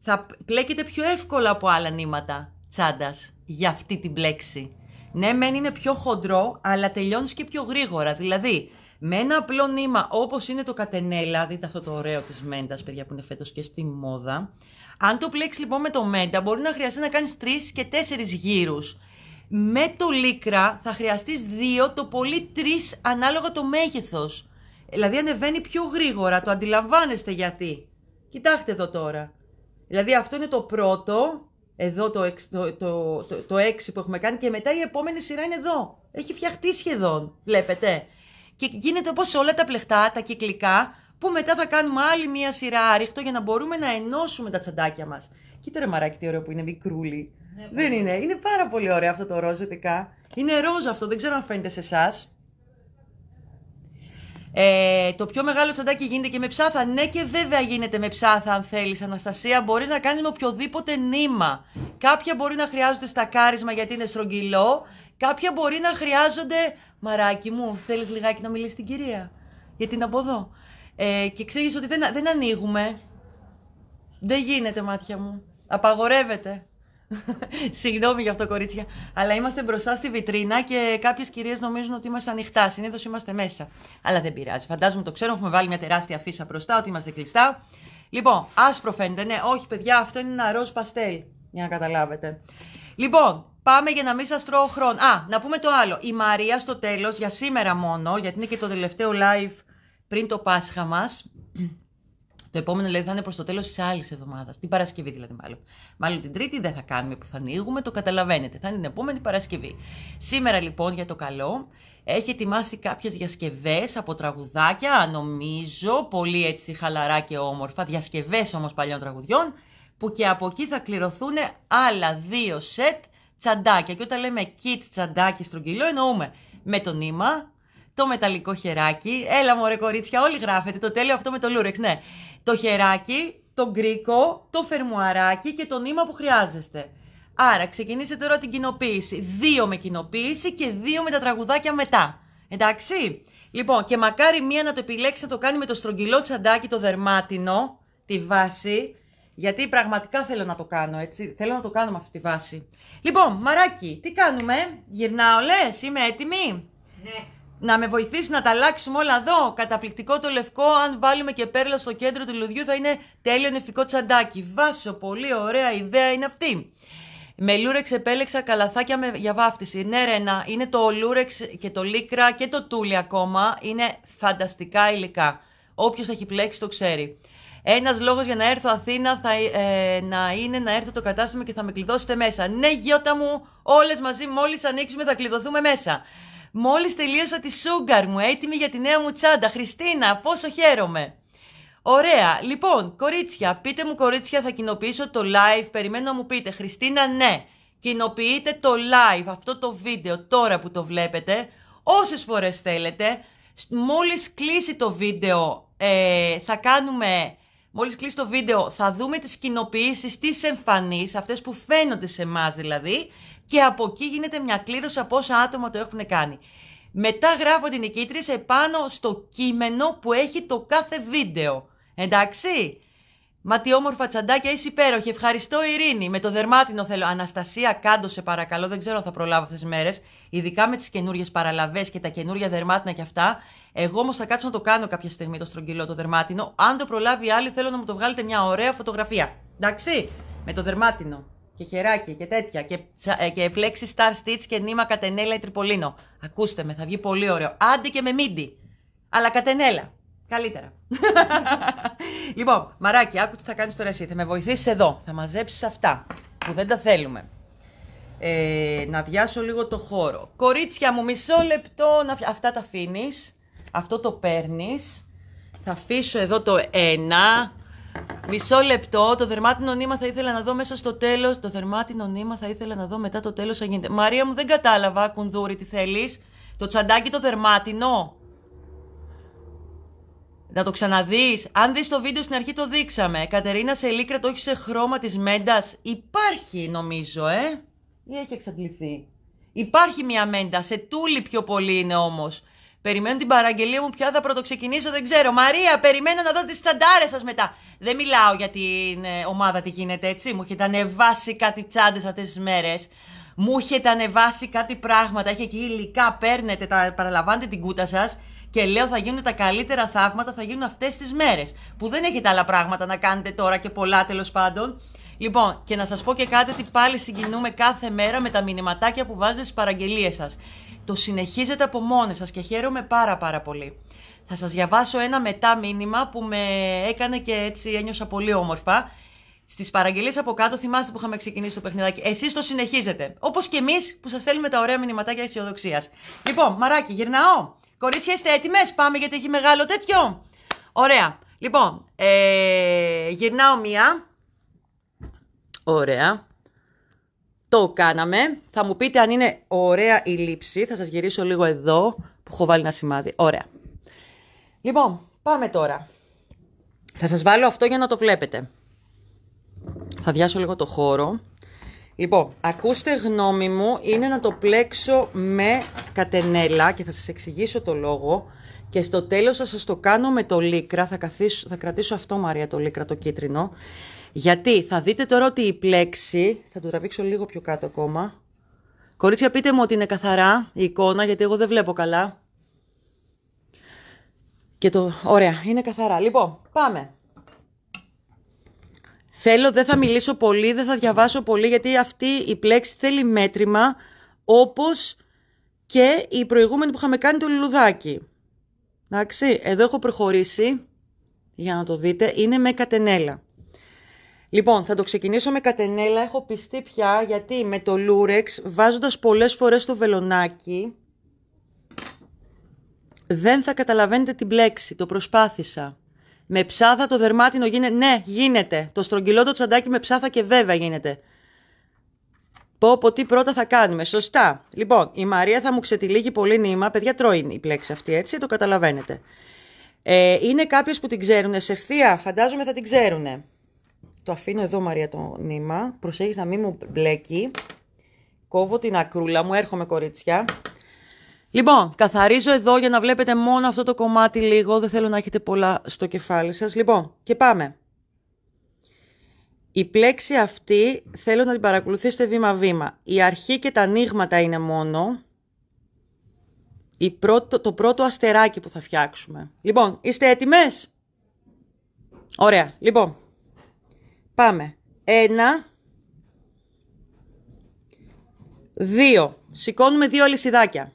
θα πλέκεται πιο εύκολα από άλλα νήματα τσάντας για αυτή την πλέξη. Ναι, μεν είναι πιο χοντρό, αλλά τελειώνεις και πιο γρήγορα. Δηλαδή, με ένα απλό νήμα όπως είναι το κατενέλα, δείτε αυτό το ωραίο της μέντας, παιδιά που είναι φέτος και στη μόδα. Αν το πλέξεις λοιπόν με το μέντα, μπορεί να χρειαστεί να κάνεις τρεις και τέσσερις γύρους. Με το λίκρα θα χρειαστείς δύο, το πολύ τρεις, ανάλογα το μέγεθος. Δηλαδή ανεβαίνει πιο γρήγορα, το αντιλαμβάνεστε γιατί. Κοιτάξτε εδώ τώρα. Δηλαδή αυτό είναι το πρώτο, εδώ το, το, το, 6 που έχουμε κάνει και μετά η επόμενη σειρά είναι εδώ. Έχει φτιαχτεί σχεδόν, βλέπετε. Και γίνεται όπως όλα τα πλεχτά, τα κυκλικά, που μετά θα κάνουμε άλλη μία σειρά άριχτο για να μπορούμε να ενώσουμε τα τσαντάκια μας. Κοίτα ρε μαράκι τι ωραίο που είναι μικρούλι. Ναι, δεν είναι. Είναι πάρα πολύ ωραίο αυτό το ροζ, Είναι ροζ αυτό, δεν ξέρω αν φαίνεται σε εσάς. Ε, το πιο μεγάλο τσαντάκι γίνεται και με ψάθα. Ναι, και βέβαια γίνεται με ψάθα, αν θέλεις, Αναστασία. Μπορείς να κάνεις με οποιοδήποτε νήμα. Κάποια μπορεί να χρειάζονται στακάρισμα γιατί είναι στρογγυλό. Κάποια μπορεί να χρειάζονται. Μαράκι μου, θέλεις λιγάκι να μιλήσεις την κυρία. Γιατί είναι από εδώ. Ε, και ξέρεις ότι δεν, δεν ανοίγουμε. Δεν γίνεται, μάτια μου. Απαγορεύεται. Συγγνώμη για αυτό, κορίτσια. Αλλά είμαστε μπροστά στη βιτρίνα και κάποιες κυρίες νομίζουν ότι είμαστε ανοιχτά. Συνήθως είμαστε μέσα. Αλλά δεν πειράζει. Φαντάζομαι το ξέρω, Έχουμε βάλει μια τεράστια φύσα μπροστά ότι είμαστε κλειστά. Λοιπόν, άσπρο φαίνεται. Ναι, όχι, παιδιά, αυτό είναι ένα ροζ παστέλ. Για να καταλάβετε. Λοιπόν, Πάμε για να μην σας τρώω χρόνο. Α, να πούμε το άλλο. Η Μαρία στο τέλος, για σήμερα μόνο, γιατί είναι και το τελευταίο live πριν το Πάσχα μας. Το επόμενο δηλαδή θα είναι προς το τέλος της άλλης εβδομάδας. Την Παρασκευή δηλαδή, μάλλον. Μάλλον την Τρίτη δεν θα κάνουμε που θα ανοίγουμε, το καταλαβαίνετε. Θα είναι την επόμενη Παρασκευή. Σήμερα λοιπόν για το καλό έχει ετοιμάσει κάποιες διασκευές από τραγουδάκια, νομίζω, πολύ έτσι χαλαρά και όμορφα. Διασκευές όμως παλιών τραγουδιών που και από εκεί θα κληρωθούν άλλα δύο σετ τσαντάκια. Και όταν λέμε kit τσαντάκι στρογγυλό, εννοούμε με το νήμα, το μεταλλικό χεράκι. Έλα, μωρέ κορίτσια, όλοι γράφετε το τέλειο αυτό με το λούρεξ, ναι. Το χεράκι, το γκρίκο, το φερμουαράκι και το νήμα που χρειάζεστε. Άρα, ξεκινήστε τώρα την κοινοποίηση. Δύο με κοινοποίηση και δύο με τα τραγουδάκια μετά. Εντάξει. Λοιπόν, και μακάρι μία να το επιλέξει να το κάνει με το στρογγυλό τσαντάκι, το δερμάτινο, τη βάση. Γιατί πραγματικά θέλω να το κάνω, έτσι. Θέλω να το κάνω με αυτή τη βάση. Λοιπόν, μαράκι, τι κάνουμε. Γυρνάω, λες, είμαι έτοιμη. Ναι να με βοηθήσεις να τα αλλάξουμε όλα εδώ. Καταπληκτικό το λευκό. Αν βάλουμε και πέρλα στο κέντρο του λουδιού, θα είναι τέλειο νεφικό τσαντάκι. Βάσο, πολύ ωραία ιδέα είναι αυτή. Με λούρεξ επέλεξα καλαθάκια με, για βάφτιση. Ναι, Ρένα, είναι το λούρεξ και το λίκρα και το τούλι ακόμα. Είναι φανταστικά υλικά. Όποιος έχει πλέξει το ξέρει. Ένας λόγος για να έρθω Αθήνα θα, ε, να είναι να έρθω το κατάστημα και θα με κλειδώσετε μέσα. Ναι, γιώτα μου, όλες μαζί μόλις ανοίξουμε θα κλειδωθούμε μέσα. Μόλις τελείωσα τη σούγκαρ μου, έτοιμη για τη νέα μου τσάντα. Χριστίνα, πόσο χαίρομαι. Ωραία. Λοιπόν, κορίτσια, πείτε μου, κορίτσια, θα κοινοποιήσω το live. Περιμένω να μου πείτε. Χριστίνα, ναι. Κοινοποιείτε το live, αυτό το βίντεο, τώρα που το βλέπετε, όσες φορές θέλετε. Μόλις κλείσει το βίντεο, ε, θα κάνουμε... Μόλις κλείσει το βίντεο θα δούμε τις κοινοποιήσεις, τις εμφανείς, αυτές που φαίνονται σε εμάς δηλαδή και από εκεί γίνεται μια κλήρωση από όσα άτομα το έχουν κάνει. Μετά την την σε πάνω στο κείμενο που έχει το κάθε βίντεο. Εντάξει. Μα τι όμορφα τσαντάκια, είσαι υπέροχη. Ευχαριστώ, Ειρήνη. Με το δερμάτινο θέλω. Αναστασία, κάντο σε παρακαλώ. Δεν ξέρω αν θα προλάβω αυτές τις μέρες. Ειδικά με τις καινούριες παραλαβές και τα καινούργια δερμάτινα και αυτά. Εγώ όμως θα κάτσω να το κάνω κάποια στιγμή το στρογγυλό το δερμάτινο. Αν το προλάβει άλλη, θέλω να μου το βγάλετε μια ωραία φωτογραφία. Εντάξει, με το δερμάτινο και χεράκι και τέτοια και, ε, και star stitch και νήμα κατενέλα ή τριπολίνο. Ακούστε με, θα βγει πολύ ωραίο. Άντε και με μίντι. Αλλά κατενέλα. Καλύτερα. λοιπόν, μαράκι, άκου τι θα κάνεις τώρα εσύ. Θα με βοηθήσεις εδώ. Θα μαζέψεις αυτά που δεν τα θέλουμε. Ε, να διάσω λίγο το χώρο. Κορίτσια μου, μισό λεπτό. Να... Αυτά τα αφήνεις. Αυτό το παίρνεις. Θα αφήσω εδώ το ένα, Μισό λεπτό, το δερμάτινο νήμα θα ήθελα να δω μέσα στο τέλος. Το δερμάτινο νήμα θα ήθελα να δω μετά το τέλος αν Μαρία μου, δεν κατάλαβα, κουνδούρι, τι θέλεις. Το τσαντάκι το δερμάτινο. Να το ξαναδείς. Αν δεις το βίντεο στην αρχή, το δείξαμε. Κατερίνα σε το έχεις σε χρώμα της μέντας. Υπάρχει, νομίζω, ε. Ή έχει εξαντληθεί. Υπάρχει μια μέντα. Σε τούλι πιο πολύ είναι όμως. Περιμένω την παραγγελία μου, ποια θα πρωτοξεκινήσω, δεν ξέρω. Μαρία, περιμένω να δω τις τσαντάρες σας μετά. Δεν μιλάω για την ε, ομάδα τι γίνεται, έτσι. Μου έχετε ανεβάσει κάτι τσάντες αυτές τις μέρες. Μου έχετε ανεβάσει κάτι πράγματα. Έχει εκεί υλικά, παίρνετε, τα, παραλαμβάνετε την κούτα σας. Και λέω θα γίνουν τα καλύτερα θαύματα, θα γίνουν αυτές τις μέρες. Που δεν έχετε άλλα πράγματα να κάνετε τώρα και πολλά τέλος πάντων. Λοιπόν, και να σας πω και κάτι ότι πάλι συγκινούμε κάθε μέρα με τα μηνυματάκια που βάζετε στις παραγγελίες σας. Το συνεχίζετε από μόνες σας και χαίρομαι πάρα πάρα πολύ. Θα σας διαβάσω ένα μετά μήνυμα που με έκανε και έτσι ένιωσα πολύ όμορφα. Στις παραγγελίες από κάτω, θυμάστε που είχαμε ξεκινήσει το παιχνιδάκι. Εσείς το συνεχίζετε. Όπως και εμείς που σας στέλνουμε τα ωραία μηνυματάκια αισιοδοξίας. Λοιπόν, μαράκι, γυρνάω. Κορίτσια, είστε έτοιμες. Πάμε γιατί έχει μεγάλο τέτοιο. Ωραία. Λοιπόν, ε, γυρνάω μία. Ωραία το κάναμε. Θα μου πείτε αν είναι ωραία η λήψη. Θα σας γυρίσω λίγο εδώ που έχω βάλει ένα σημάδι. Ωραία. Λοιπόν, πάμε τώρα. Θα σας βάλω αυτό για να το βλέπετε. Θα διάσω λίγο το χώρο. Λοιπόν, ακούστε γνώμη μου, είναι να το πλέξω με κατενέλα και θα σας εξηγήσω το λόγο. Και στο τέλος θα σας το κάνω με το λίκρα, θα, θα κρατήσω αυτό Μαρία το λίκρα το κίτρινο γιατί θα δείτε τώρα ότι η πλέξη, θα το τραβήξω λίγο πιο κάτω ακόμα. Κορίτσια πείτε μου ότι είναι καθαρά η εικόνα γιατί εγώ δεν βλέπω καλά. Και το... Ωραία, είναι καθαρά. Λοιπόν, πάμε. Θέλω, δεν θα μιλήσω πολύ, δεν θα διαβάσω πολύ γιατί αυτή η πλέξη θέλει μέτρημα όπως και η προηγούμενη που είχαμε κάνει το λουλουδάκι. Εντάξει, εδώ έχω προχωρήσει για να το δείτε. Είναι με κατενέλα. Λοιπόν, θα το ξεκινήσω με κατενέλα. Έχω πιστεί πια γιατί με το Λούρεξ, βάζοντας πολλές φορές το βελονάκι, δεν θα καταλαβαίνετε την πλέξη. Το προσπάθησα. Με ψάθα το δερμάτινο γίνεται. Ναι, γίνεται. Το στρογγυλό το τσαντάκι με ψάθα και βέβαια γίνεται. Πω, πω τι πρώτα θα κάνουμε. Σωστά. Λοιπόν, η Μαρία θα μου ξετυλίγει πολύ νήμα. Παιδιά, τρώει η πλέξη αυτή, έτσι, το καταλαβαίνετε. Ε, είναι κάποιες που την ξέρουν. Σε ευθεία, φαντάζομαι θα την ξέρουν. Το αφήνω εδώ Μαρία το νήμα. Προσέχεις να μην μου μπλέκει. Κόβω την ακρούλα μου, έρχομαι κορίτσια. Λοιπόν, καθαρίζω εδώ για να βλέπετε μόνο αυτό το κομμάτι λίγο. Δεν θέλω να έχετε πολλά στο κεφάλι σας. Λοιπόν, και πάμε. Η πλέξη αυτή θέλω να την παρακολουθήσετε βήμα-βήμα. Η αρχή και τα ανοίγματα είναι μόνο. το πρώτο αστεράκι που θα φτιάξουμε. Λοιπόν, είστε έτοιμες? Ωραία. Λοιπόν, Πάμε. Ένα. Δύο. Σηκώνουμε δύο αλυσιδάκια.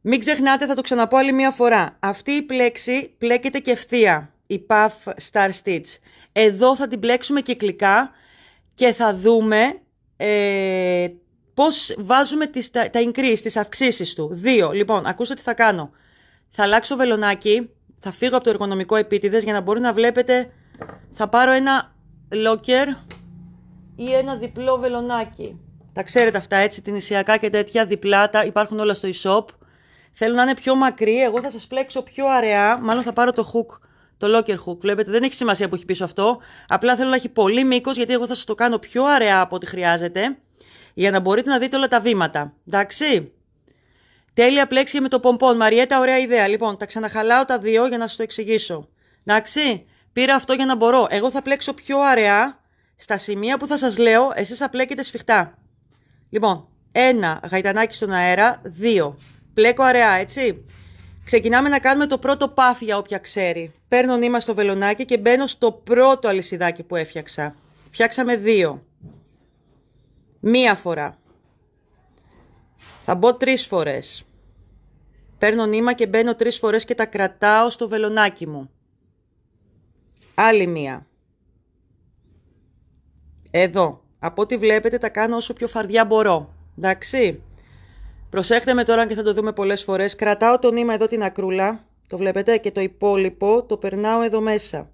Μην ξεχνάτε, θα το ξαναπώ άλλη μία φορά. Αυτή η πλέξη πλέκεται και ευθεία. Η Puff Star Stitch. Εδώ θα την πλέξουμε κυκλικά και θα δούμε ε, πώς βάζουμε τις, τα, τα increase, τις αυξήσεις του. Δύο. Λοιπόν, ακούστε τι θα κάνω. Θα αλλάξω βελονάκι, θα φύγω από το εργονομικό επίτηδες για να μπορεί να βλέπετε... Θα πάρω ένα λόκερ ή ένα διπλό βελονάκι. Τα ξέρετε αυτά έτσι, την Ισιακά και τέτοια διπλά, τα υπάρχουν όλα στο e-shop. Θέλω να είναι πιο μακρύ, εγώ θα σας πλέξω πιο αραιά, μάλλον θα πάρω το hook, το locker hook. Βλέπετε, δεν έχει σημασία που έχει πίσω αυτό, απλά θέλω να έχει πολύ μήκος, γιατί εγώ θα σας το κάνω πιο αραιά από ό,τι χρειάζεται, για να μπορείτε να δείτε όλα τα βήματα. Εντάξει. Τέλεια πλέξη με το πομπόν. Μαριέτα, ωραία ιδέα. Λοιπόν, τα ξαναχαλάω τα δύο για να σας το εξηγήσω. Εντάξει. Πήρα αυτό για να μπορώ. Εγώ θα πλέξω πιο αραιά στα σημεία που θα σας λέω, εσείς θα πλέκετε σφιχτά. Λοιπόν, ένα γαϊτανάκι στον αέρα, δύο. Πλέκω αραιά, έτσι. Ξεκινάμε να κάνουμε το πρώτο πάφ για όποια ξέρει. Παίρνω νήμα στο βελονάκι και μπαίνω στο πρώτο αλυσιδάκι που έφτιαξα. Φτιάξαμε δύο. Μία φορά. Θα μπω τρεις φορές. Παίρνω νήμα και μπαίνω τρεις φορές και τα κρατάω στο βελονάκι μου. Άλλη μία. Εδώ. Από ό,τι βλέπετε τα κάνω όσο πιο φαρδιά μπορώ. Εντάξει. Προσέχτε με τώρα και θα το δούμε πολλές φορές. Κρατάω το νήμα εδώ την ακρούλα. Το βλέπετε και το υπόλοιπο το περνάω εδώ μέσα.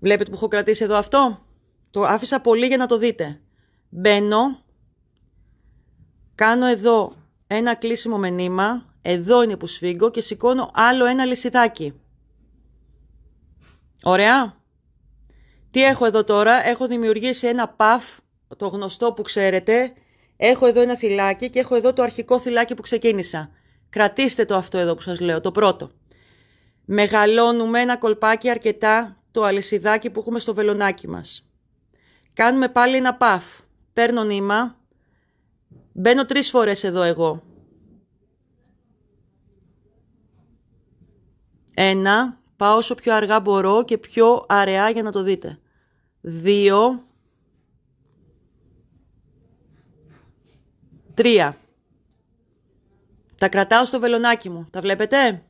Βλέπετε που έχω κρατήσει εδώ αυτό. Το άφησα πολύ για να το δείτε. Μπαίνω. Κάνω εδώ ένα κλείσιμο με νήμα. Εδώ είναι που σφίγγω και σηκώνω άλλο ένα λυσιδάκι. Ωραία. Τι έχω εδώ τώρα. Έχω δημιουργήσει ένα παφ, το γνωστό που ξέρετε. Έχω εδώ ένα θυλάκι και έχω εδώ το αρχικό θυλάκι που ξεκίνησα. Κρατήστε το αυτό εδώ που σας λέω, το πρώτο. Μεγαλώνουμε ένα κολπάκι αρκετά το αλυσιδάκι που έχουμε στο βελονάκι μας. Κάνουμε πάλι ένα παφ. Παίρνω νήμα. Μπαίνω τρεις φορές εδώ εγώ. Ένα, Πάω όσο πιο αργά μπορώ και πιο αραιά για να το δείτε. Δύο. Τρία. Τα κρατάω στο βελονάκι μου. Τα βλέπετε?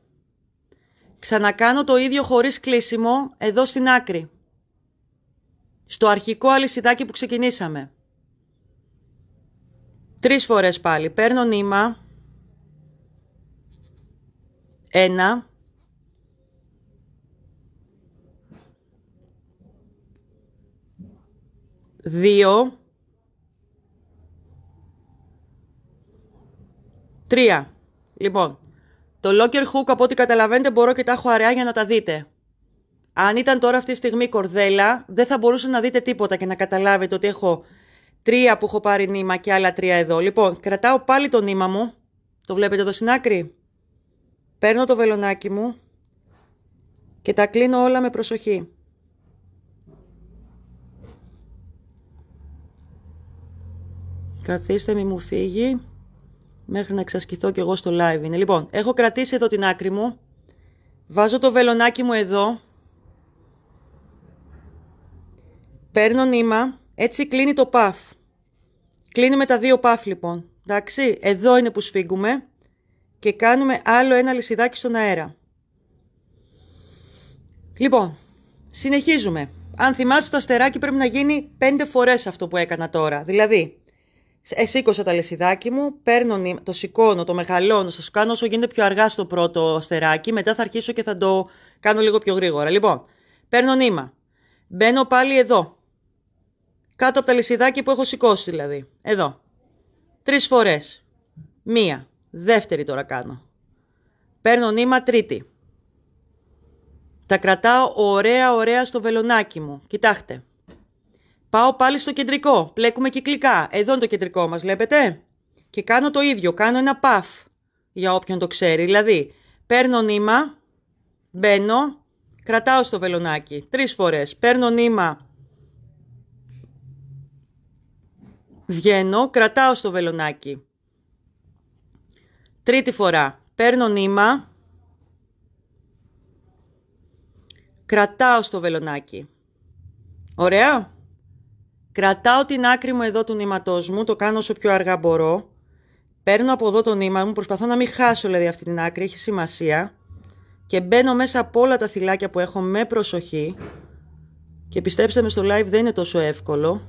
Ξανακάνω το ίδιο χωρίς κλείσιμο εδώ στην άκρη. Στο αρχικό αλυσιδάκι που ξεκινήσαμε. Τρεις φορές πάλι. Παίρνω νήμα. Ένα. δύο, τρία. Λοιπόν, το locker hook από ό,τι καταλαβαίνετε μπορώ και τα έχω αραιά για να τα δείτε. Αν ήταν τώρα αυτή τη στιγμή κορδέλα, δεν θα μπορούσα να δείτε τίποτα και να καταλάβετε ότι έχω τρία που έχω πάρει νήμα και άλλα τρία εδώ. Λοιπόν, κρατάω πάλι το νήμα μου. Το βλέπετε εδώ στην άκρη. Παίρνω το βελονάκι μου και τα κλείνω όλα με προσοχή. Καθίστε, μη μου φύγει. Μέχρι να εξασκηθώ κι εγώ στο live είναι. Λοιπόν, έχω κρατήσει εδώ την άκρη μου. Βάζω το βελονάκι μου εδώ. Παίρνω νήμα. Έτσι κλείνει το παφ. Κλείνουμε με τα δύο παφ λοιπόν. Εντάξει, εδώ είναι που σφίγγουμε. Και κάνουμε άλλο ένα λυσιδάκι στον αέρα. Λοιπόν, συνεχίζουμε. Αν θυμάσαι το αστεράκι πρέπει να γίνει πέντε φορές αυτό που έκανα τώρα. Δηλαδή, ε, σήκωσα τα λεσιδάκι μου, παίρνω, το σηκώνω, το μεγαλώνω, σας κάνω όσο γίνεται πιο αργά στο πρώτο αστεράκι. Μετά θα αρχίσω και θα το κάνω λίγο πιο γρήγορα. Λοιπόν, παίρνω νήμα. Μπαίνω πάλι εδώ. Κάτω από τα λεσιδάκια που έχω σηκώσει δηλαδή. Εδώ. Τρεις φορές. Μία. Δεύτερη τώρα κάνω. Παίρνω νήμα τρίτη. Τα κρατάω ωραία ωραία στο βελονάκι μου. Κοιτάξτε. Πάω πάλι στο κεντρικό, πλέκουμε κυκλικά. Εδώ είναι το κεντρικό μας, βλέπετε. Και κάνω το ίδιο, κάνω ένα παφ, για όποιον το ξέρει. Δηλαδή, παίρνω νήμα, μπαίνω, κρατάω στο βελονάκι τρεις φορές. Παίρνω νήμα, βγαίνω, κρατάω στο βελονάκι. Τρίτη φορά, παίρνω νήμα, κρατάω στο βελονάκι. Ωραία. Κρατάω την άκρη μου εδώ του νήματός μου, το κάνω όσο πιο αργά μπορώ. Παίρνω από εδώ το νήμα μου, προσπαθώ να μην χάσω δηλαδή αυτή την άκρη, έχει σημασία. Και μπαίνω μέσα από όλα τα θυλάκια που έχω με προσοχή. Και πιστέψτε με στο live δεν είναι τόσο εύκολο.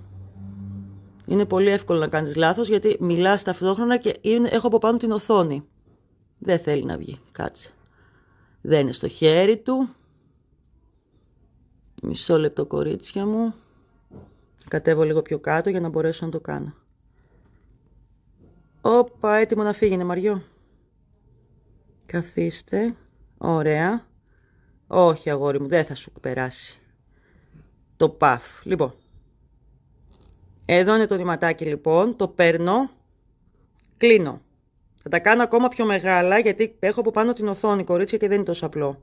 Είναι πολύ εύκολο να κάνεις λάθος γιατί μιλάς ταυτόχρονα και έχω από πάνω την οθόνη. Δεν θέλει να βγει, κάτσε. Δεν είναι στο χέρι του. Μισό λεπτό κορίτσια μου. Κατέβω λίγο πιο κάτω για να μπορέσω να το κάνω. Όπα, έτοιμο να φύγει, ναι, Μαριό. Καθίστε. Ωραία. Όχι, αγόρι μου, δεν θα σου περάσει. Το παφ. Λοιπόν. Εδώ είναι το νηματάκι λοιπόν. Το παίρνω. Κλείνω. Θα τα κάνω ακόμα πιο μεγάλα, γιατί έχω από πάνω την οθόνη, κορίτσια, και δεν είναι τόσο απλό.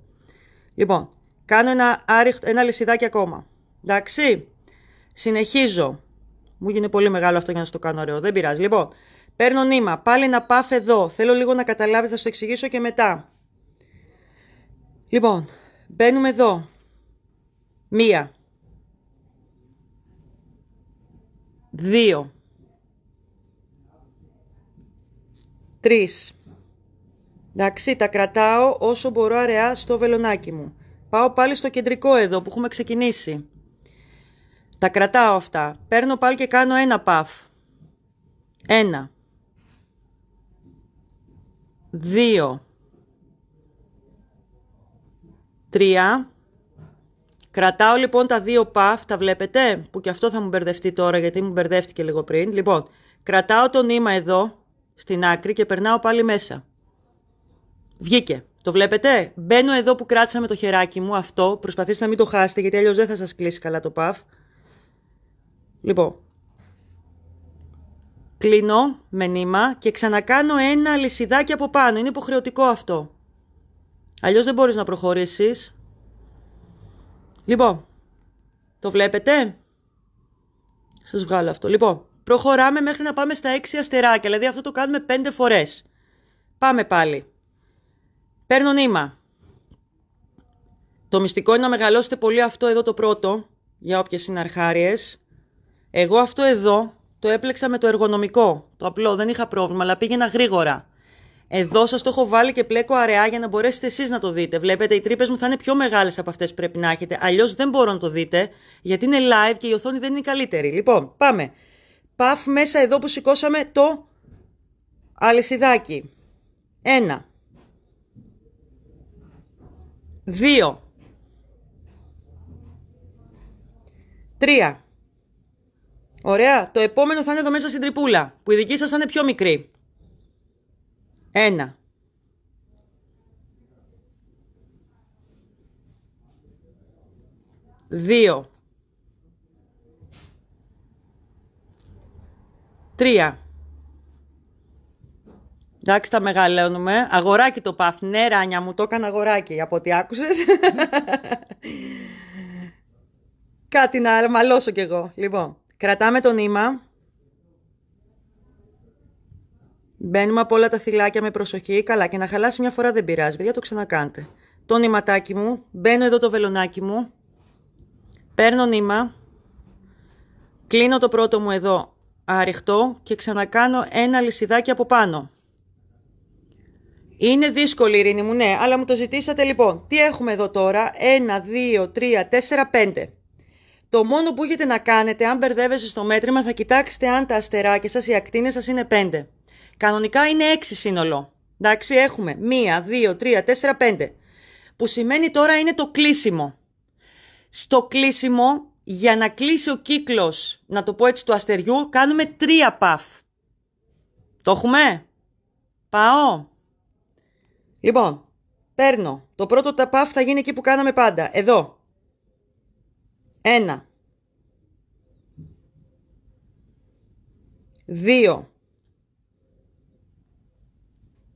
Λοιπόν, κάνω ένα, ένα ακόμα. Εντάξει. Συνεχίζω. Μου γίνει πολύ μεγάλο αυτό για να το κάνω ωραίο. Δεν πειράζει. Λοιπόν, παίρνω νήμα. Πάλι να πάφ εδώ. Θέλω λίγο να καταλάβει θα σου το εξηγήσω και μετά. Λοιπόν, μπαίνουμε εδώ. Μία. Δύο. Τρεις. Εντάξει, τα κρατάω όσο μπορώ αραιά στο βελονάκι μου. Πάω πάλι στο κεντρικό εδώ που έχουμε ξεκινήσει. Τα κρατάω αυτά. Παίρνω πάλι και κάνω ένα παφ. Ένα. Δύο. Τρία. Κρατάω λοιπόν τα δύο παφ, τα βλέπετε, που και αυτό θα μου μπερδευτεί τώρα γιατί μου μπερδεύτηκε λίγο πριν. Λοιπόν, κρατάω το νήμα εδώ, στην άκρη και περνάω πάλι μέσα. Βγήκε. Το βλέπετε. Μπαίνω εδώ που κράτησα με το χεράκι μου, αυτό. Προσπαθήστε να μην το χάσετε γιατί αλλιώς δεν θα σας κλείσει καλά το παφ. Λοιπόν, κλείνω με νήμα και ξανακάνω ένα λυσιδάκι από πάνω. Είναι υποχρεωτικό αυτό. Αλλιώς δεν μπορείς να προχωρήσεις. Λοιπόν, το βλέπετε. Σας βγάλω αυτό. Λοιπόν, προχωράμε μέχρι να πάμε στα 6 αστεράκια. Δηλαδή αυτό το κάνουμε 5 φορές. Πάμε πάλι. Παίρνω νήμα. Το μυστικό είναι να μεγαλώσετε πολύ αυτό εδώ το πρώτο, για όποιες είναι αρχάριες. Εγώ αυτό εδώ το έπλεξα με το εργονομικό. Το απλό, δεν είχα πρόβλημα, αλλά πήγαινα γρήγορα. Εδώ σας το έχω βάλει και πλέκω αραιά για να μπορέσετε εσείς να το δείτε. Βλέπετε, οι τρύπες μου θα είναι πιο μεγάλες από αυτές που πρέπει να έχετε. Αλλιώς δεν μπορώ να το δείτε, γιατί είναι live και η οθόνη δεν είναι καλύτερη. Λοιπόν, πάμε. Παφ μέσα εδώ που σηκώσαμε το αλυσιδάκι. Ένα. Δύο. Τρία. Ωραία. Το επόμενο θα είναι εδώ μέσα στην τρυπούλα, που η δική σας θα είναι πιο μικρή. Ένα. Δύο. Τρία. Εντάξει, τα μεγαλώνουμε. Αγοράκι το παφ. Ναι, Ράνια, μου το έκανα αγοράκι, από ό,τι άκουσες. Κάτι να μαλώσω κι εγώ. Λοιπόν. Κρατάμε το νήμα. Μπαίνουμε από όλα τα θυλάκια με προσοχή. Καλά, και να χαλάσει μια φορά δεν πειράζει, παιδιά, το ξανακάντε. Το νηματάκι μου, μπαίνω εδώ το βελονάκι μου, παίρνω νήμα, κλείνω το πρώτο μου εδώ αριχτό και ξανακάνω ένα λυσιδάκι από πάνω. Είναι δύσκολη η ειρήνη μου, ναι, αλλά μου το ζητήσατε λοιπόν. Τι έχουμε εδώ τώρα, ένα, 2, 3, 4, 5. Το μόνο που έχετε να κάνετε, αν μπερδεύεστε στο μέτρημα, θα κοιτάξετε αν τα αστεράκια σας, οι ακτίνες σας είναι 5. Κανονικά είναι 6 σύνολο. Εντάξει, έχουμε 1, 2, 3, 4, 5. Που σημαίνει τώρα είναι το κλείσιμο. Στο κλείσιμο, για να κλείσει ο κύκλος, να το πω έτσι, του αστεριού, κάνουμε 3 παφ. Το έχουμε? Πάω. Λοιπόν, παίρνω. Το πρώτο τα παφ θα γίνει εκεί που κάναμε πάντα. Εδώ. Ένα. Δύο.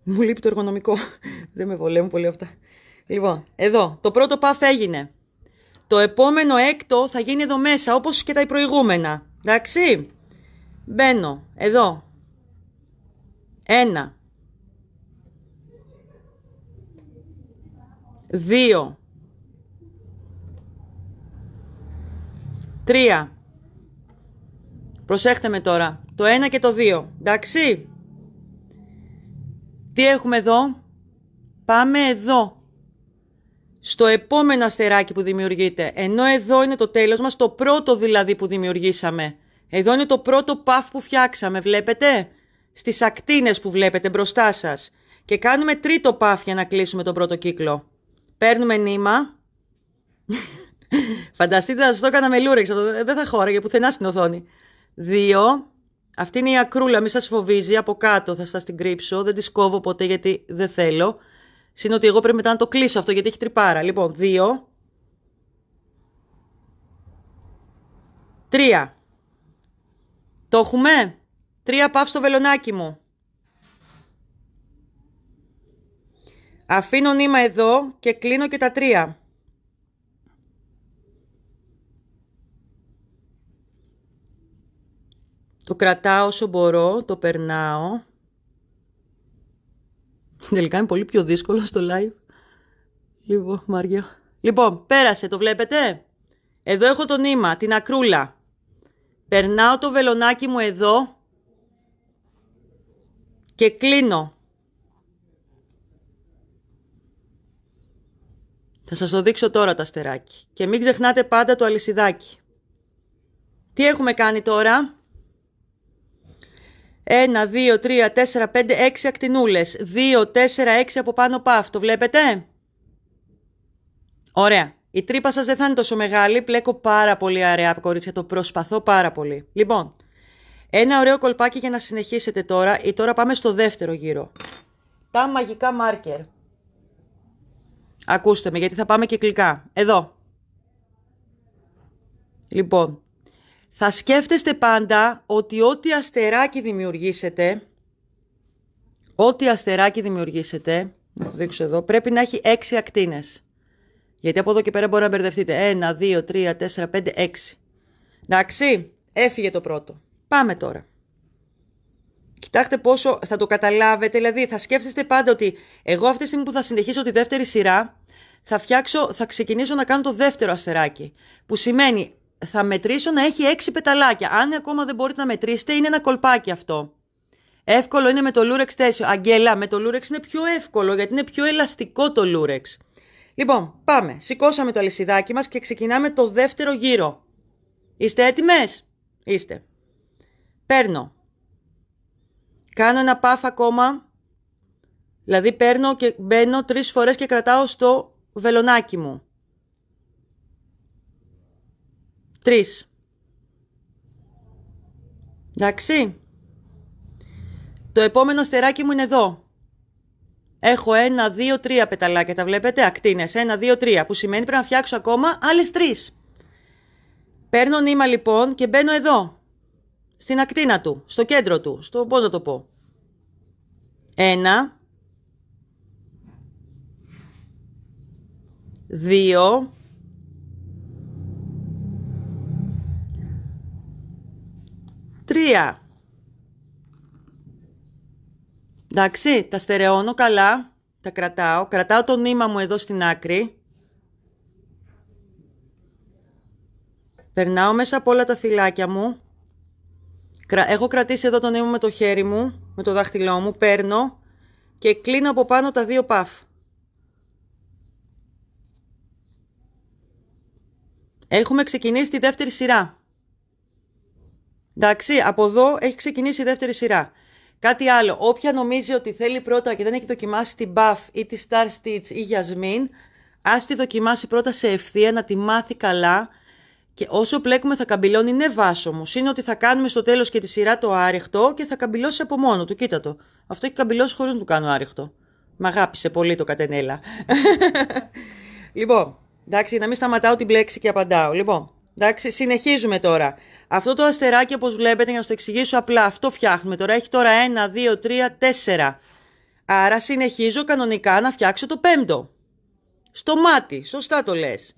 Μου λείπει το εργονομικό. Δεν με βολεύουν πολύ αυτά. Λοιπόν, εδώ. Το πρώτο παφ έγινε. Το επόμενο έκτο θα γίνει εδώ μέσα, όπως και τα προηγούμενα. Εντάξει. Μπαίνω. Εδώ. Ένα. Δύο. Τρία. Προσέχτε με τώρα. Το ένα και το δύο. Εντάξει. Τι έχουμε εδώ. Πάμε εδώ. Στο επόμενο αστεράκι που δημιουργείται. Ενώ εδώ είναι το τέλος μας, το πρώτο δηλαδή που δημιουργήσαμε. Εδώ είναι το πρώτο παφ που φτιάξαμε, βλέπετε. Στις ακτίνες που βλέπετε μπροστά σας. Και κάνουμε τρίτο παφ για να κλείσουμε τον πρώτο κύκλο. Παίρνουμε νήμα. Φανταστείτε να σας το έκανα με λούρεξ. Δεν θα χώραγε πουθενά στην οθόνη. Δύο. Αυτή είναι η ακρούλα, μη σας φοβίζει. Από κάτω θα σας την κρύψω. Δεν της κόβω ποτέ γιατί δεν θέλω. Συν ότι εγώ πρέπει μετά να το κλείσω αυτό γιατί έχει τρυπάρα. Λοιπόν, δύο. Τρία. Το έχουμε. Τρία παύ στο βελονάκι μου. Αφήνω νήμα εδώ και κλείνω και τα τρία. Το κρατάω όσο μπορώ, το περνάω. Τελικά είναι πολύ πιο δύσκολο στο live. Λοιπόν, Μαριά. Λοιπόν, πέρασε, το βλέπετε. Εδώ έχω το νήμα, την ακρούλα. Περνάω το βελονάκι μου εδώ και κλείνω. Θα σας το δείξω τώρα τα αστεράκι. Και μην ξεχνάτε πάντα το αλυσιδάκι. Τι έχουμε κάνει τώρα. 1, 2, 3, 4, 5, 6 ακτινούλες. 2, 4, 6 από πάνω παφ. Το βλέπετε? Ωραία. Η τρύπα σας δεν θα είναι τόσο μεγάλη. Πλέκω πάρα πολύ από κορίτσια. Το προσπαθώ πάρα πολύ. Λοιπόν, ένα ωραίο κολπάκι για να συνεχίσετε τώρα. Ή τώρα πάμε στο δεύτερο γύρο. Τα μαγικά μάρκερ. Ακούστε με, γιατί θα πάμε κυκλικά. Εδώ. Λοιπόν, θα σκέφτεστε πάντα ότι ό,τι αστεράκι δημιουργήσετε, ό,τι αστεράκι δημιουργήσετε, να το δείξω εδώ, πρέπει να έχει έξι ακτίνες. Γιατί από εδώ και πέρα μπορεί να μπερδευτείτε. Ένα, δύο, τρία, τέσσερα, πέντε, έξι. Εντάξει, έφυγε το πρώτο. Πάμε τώρα. Κοιτάξτε πόσο θα το καταλάβετε, δηλαδή θα σκέφτεστε πάντα ότι εγώ αυτή τη στιγμή που θα συνεχίσω τη δεύτερη σειρά θα, φτιάξω, θα ξεκινήσω να κάνω το δεύτερο αστεράκι. Που σημαίνει θα μετρήσω να έχει 6 πεταλάκια. Αν ακόμα δεν μπορείτε να μετρήσετε, είναι ένα κολπάκι αυτό. Εύκολο είναι με το Lurex 4. Αγγέλα, με το Lurex είναι πιο εύκολο γιατί είναι πιο ελαστικό το Lurex. Λοιπόν, πάμε. Σηκώσαμε το αλυσιδάκι μας και ξεκινάμε το δεύτερο γύρο. Είστε έτοιμες? Είστε. Παίρνω. Κάνω ένα πάφ ακόμα. Δηλαδή παίρνω και μπαίνω τρεις φορές και κρατάω στο βελονάκι μου. Τρεις. Εντάξει. Το επόμενο στεράκι μου είναι εδώ. Έχω ένα, δύο, τρία πεταλάκια. Τα βλέπετε, ακτίνες. Ένα, δύο, τρία. Που σημαίνει πρέπει να φτιάξω ακόμα άλλες τρεις. Παίρνω νήμα λοιπόν και μπαίνω εδώ. Στην ακτίνα του, στο κέντρο του, στο πώς να το πω. Ένα. Δύο. τρία. Εντάξει, τα στερεώνω καλά, τα κρατάω. Κρατάω το νήμα μου εδώ στην άκρη. Περνάω μέσα από όλα τα θυλάκια μου. Έχω κρατήσει εδώ το νήμα με το χέρι μου, με το δάχτυλό μου, παίρνω και κλείνω από πάνω τα δύο παφ. Έχουμε ξεκινήσει τη δεύτερη σειρά. Εντάξει, από εδώ έχει ξεκινήσει η δεύτερη σειρά. Κάτι άλλο, όποια νομίζει ότι θέλει πρώτα και δεν έχει δοκιμάσει την Buff ή τη Star Stitch ή Jasmine, ας τη δοκιμάσει πρώτα σε ευθεία, να τη μάθει καλά και όσο πλέκουμε θα καμπυλώνει, είναι βάσο μου. Είναι ότι θα κάνουμε στο τέλος και τη σειρά το άρεχτο και θα καμπυλώσει από μόνο του, κοίτα το. Αυτό έχει καμπυλώσει χωρίς να του κάνω άρεχτο. Μ' αγάπησε πολύ το κατενέλα. λοιπόν, εντάξει, να μην σταματάω την πλέξη και απαντάω. Λοιπόν, Εντάξει, συνεχίζουμε τώρα. Αυτό το αστεράκι, όπως βλέπετε, για να σας το εξηγήσω απλά, αυτό φτιάχνουμε τώρα. Έχει τώρα 1, 2, 3, 4. Άρα συνεχίζω κανονικά να φτιάξω το πέμπτο. Στο μάτι, σωστά το λες.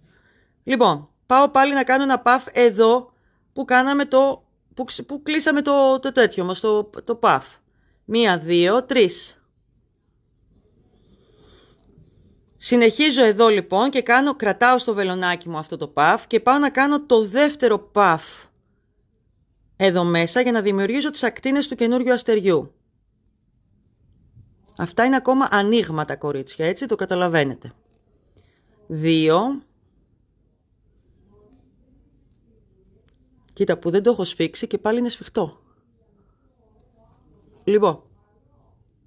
Λοιπόν, πάω πάλι να κάνω ένα παφ εδώ που κάναμε το... Που, που κλείσαμε το, το τέτοιο μας, το, το παφ. Μία, δύο, τρεις. Συνεχίζω εδώ λοιπόν και κάνω, κρατάω στο βελονάκι μου αυτό το παφ και πάω να κάνω το δεύτερο παφ εδώ μέσα για να δημιουργήσω τις ακτίνες του καινούριου αστεριού. Αυτά είναι ακόμα ανοίγματα κορίτσια, έτσι το καταλαβαίνετε. Δύο. Κοίτα που δεν το έχω σφίξει και πάλι είναι σφιχτό. Λοιπόν,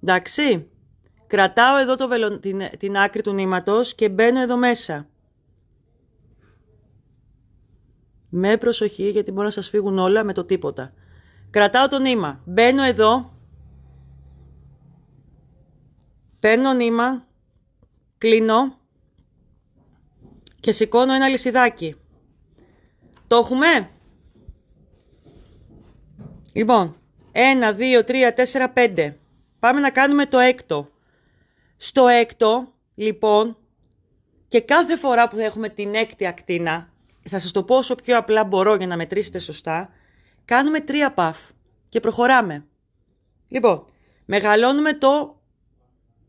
εντάξει, Κρατάω εδώ το την, την άκρη του νήματος και μπαίνω εδώ μέσα. Με προσοχή γιατί μπορεί να σας φύγουν όλα με το τίποτα. Κρατάω το νήμα. Μπαίνω εδώ. Παίρνω νήμα. Κλείνω. Και σηκώνω ένα λυσιδάκι. Το έχουμε. Λοιπόν, 1, 2, 3, 4, 5. Πάμε να κάνουμε το έκτο. Στο έκτο, λοιπόν, και κάθε φορά που θα έχουμε την έκτη ακτίνα, θα σας το πω όσο πιο απλά μπορώ για να μετρήσετε σωστά, κάνουμε τρία παφ και προχωράμε. Λοιπόν, μεγαλώνουμε το,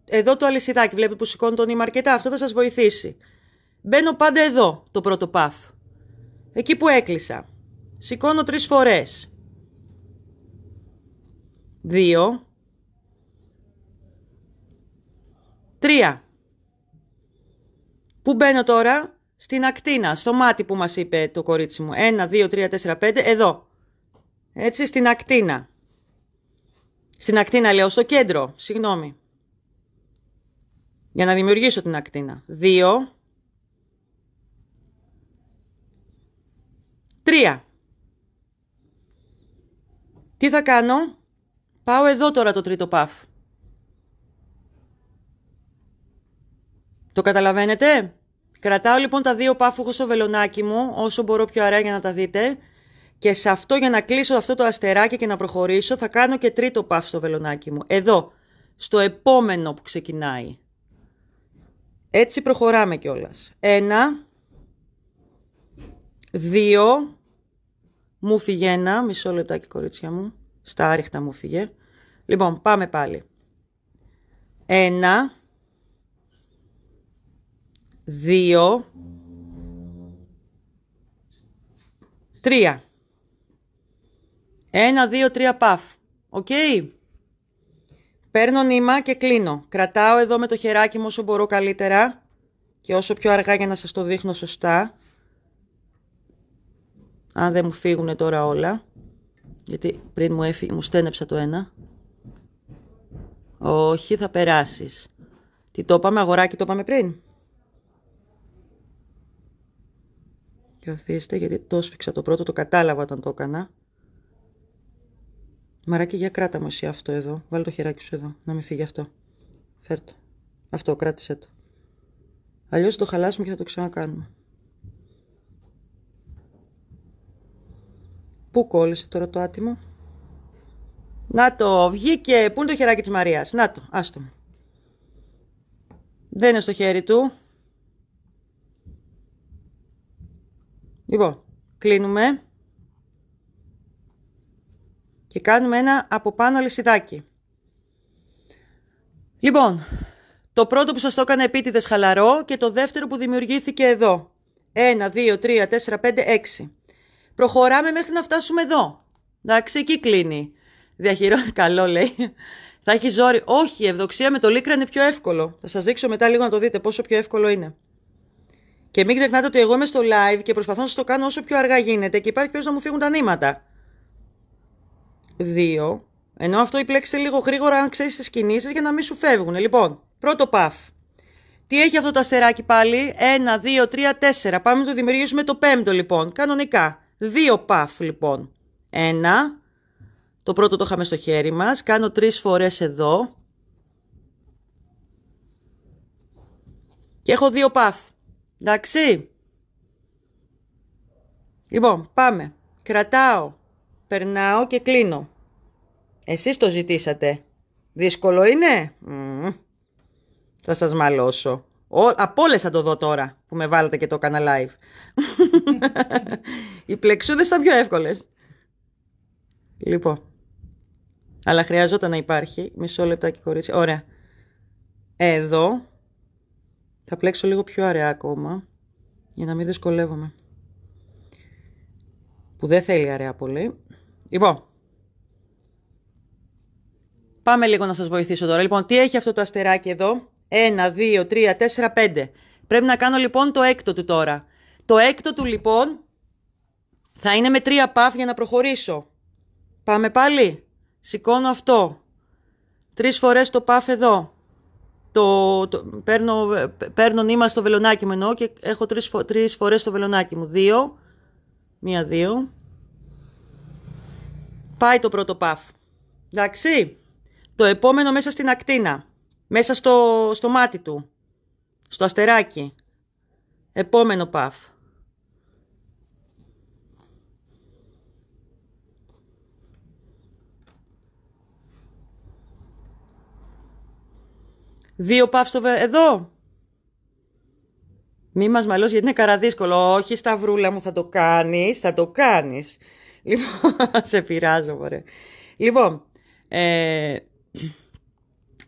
εδώ το αλυσιδάκι, βλέπετε που σηκώνει τον νήμα αρκετά, αυτό θα σας βοηθήσει. Μπαίνω πάντα εδώ το πρώτο παφ, εκεί που έκλεισα. Σηκώνω τρεις φορές. Δύο, Τρία. Πού μπαίνω τώρα? Στην ακτίνα, στο μάτι που μας είπε το κορίτσι μου. Ένα, δύο, τρία, τέσσερα, πέντε, εδώ. Έτσι, στην ακτίνα. Στην ακτίνα λέω, στο κέντρο, συγγνώμη. Για να δημιουργήσω την ακτίνα. Δύο. Τρία. Τι θα κάνω? Πάω εδώ τώρα το τρίτο παφ. Το καταλαβαίνετε? Κρατάω λοιπόν τα δύο πάφου στο βελονάκι μου όσο μπορώ πιο αραιά για να τα δείτε. Και σε αυτό για να κλείσω αυτό το αστεράκι και να προχωρήσω θα κάνω και τρίτο πάφ στο βελονάκι μου. Εδώ, στο επόμενο που ξεκινάει. Έτσι προχωράμε κιόλας. Ένα, δύο, μου φύγε ένα, μισό λεπτάκι κορίτσια μου, στα άριχτα μου φύγε. Λοιπόν, πάμε πάλι. Ένα, δύο, τρία. Ένα, δύο, τρία, παφ. Οκ. Okay. Παίρνω νήμα και κλείνω. Κρατάω εδώ με το χεράκι μου όσο μπορώ καλύτερα και όσο πιο αργά για να σας το δείχνω σωστά. Αν δεν μου φύγουν τώρα όλα, γιατί πριν μου, έφυγε, μου στένεψα το ένα. Όχι, θα περάσεις. Τι το είπαμε, αγοράκι το είπαμε πριν. οθίστε γιατί το σφίξα το πρώτο, το κατάλαβα όταν το έκανα. Μαράκι για κράτα μου εσύ αυτό εδώ. Βάλε το χεράκι σου εδώ, να μην φύγει αυτό. Φέρ το. Αυτό, κράτησέ το. Αλλιώς το χαλάσουμε και θα το ξανακάνουμε. Πού κόλλησε τώρα το άτιμο. Να το, βγήκε. Πού είναι το χεράκι της Μαρίας. Να το, άστο μου. Δεν είναι στο χέρι του. Λοιπόν, κλείνουμε. Και κάνουμε ένα από πάνω λυσιδάκι. Λοιπόν, το πρώτο που σας το έκανα επίτηδες χαλαρό και το δεύτερο που δημιουργήθηκε εδώ. Ένα, 2, 3, 4, 5, 6. Προχωράμε μέχρι να φτάσουμε εδώ. Εντάξει, εκεί κλείνει. Διαχειρώνει καλό λέει. Θα έχει ζόρι. Όχι, ευδοξία με το λίκρα είναι πιο εύκολο. Θα σας δείξω μετά λίγο να το δείτε πόσο πιο εύκολο είναι. Και μην ξεχνάτε ότι εγώ είμαι στο live και προσπαθώ να το κάνω όσο πιο αργά γίνεται και υπάρχει περίπτωση να μου φύγουν τα νήματα. Δύο. Ενώ αυτό υπλέξτε λίγο γρήγορα αν ξέρεις τι κινήσεις για να μην σου φεύγουν. Λοιπόν, πρώτο παφ. Τι έχει αυτό το αστεράκι πάλι. Ένα, δύο, τρία, τέσσερα. Πάμε να το δημιουργήσουμε το πέμπτο λοιπόν. Κανονικά. Δύο παφ λοιπόν. Ένα. Το πρώτο το είχαμε στο χέρι μας. Κάνω τρεις φορές εδώ. Και έχω δύο παφ. Εντάξει. Λοιπόν, πάμε. Κρατάω. Περνάω και κλείνω. Εσείς το ζητήσατε. Δύσκολο είναι. Mm. Θα σας μαλώσω. Ο, από όλες θα το δω τώρα που με βάλατε και το έκανα live. Οι πλεξούδες ήταν πιο εύκολες. Λοιπόν. Αλλά χρειαζόταν να υπάρχει. Μισό λεπτάκι κορίτσι. Ωραία. Εδώ θα πλέξω λίγο πιο αραιά ακόμα για να μην δυσκολεύομαι. Που δεν θέλει αραιά πολύ. Λοιπόν, πάμε λίγο να σας βοηθήσω τώρα. Λοιπόν, τι έχει αυτό το αστεράκι εδώ. ένα, 2, 3, 4, 5. Πρέπει να κάνω λοιπόν το έκτο του τώρα. Το έκτο του λοιπόν θα είναι με τρία παφ για να προχωρήσω. Πάμε πάλι. Σηκώνω αυτό. Τρεις φορές το παφ εδώ το, παίρνω, παίρνω νήμα στο βελονάκι μου εννοώ και έχω τρεις, φο, τρεις φορές το βελονάκι μου. Δύο, μία δύο. Πάει το πρώτο παφ. Εντάξει. Το επόμενο μέσα στην ακτίνα. Μέσα στο, στο μάτι του. Στο αστεράκι. Επόμενο παφ. Δύο παύστοβε εδώ. Μη μας μαλώσεις γιατί είναι καραδύσκολο. Όχι σταυρούλα μου θα το κάνεις, θα το κάνεις. Λοιπόν, σε πειράζω μωρέ. Λοιπόν, ε,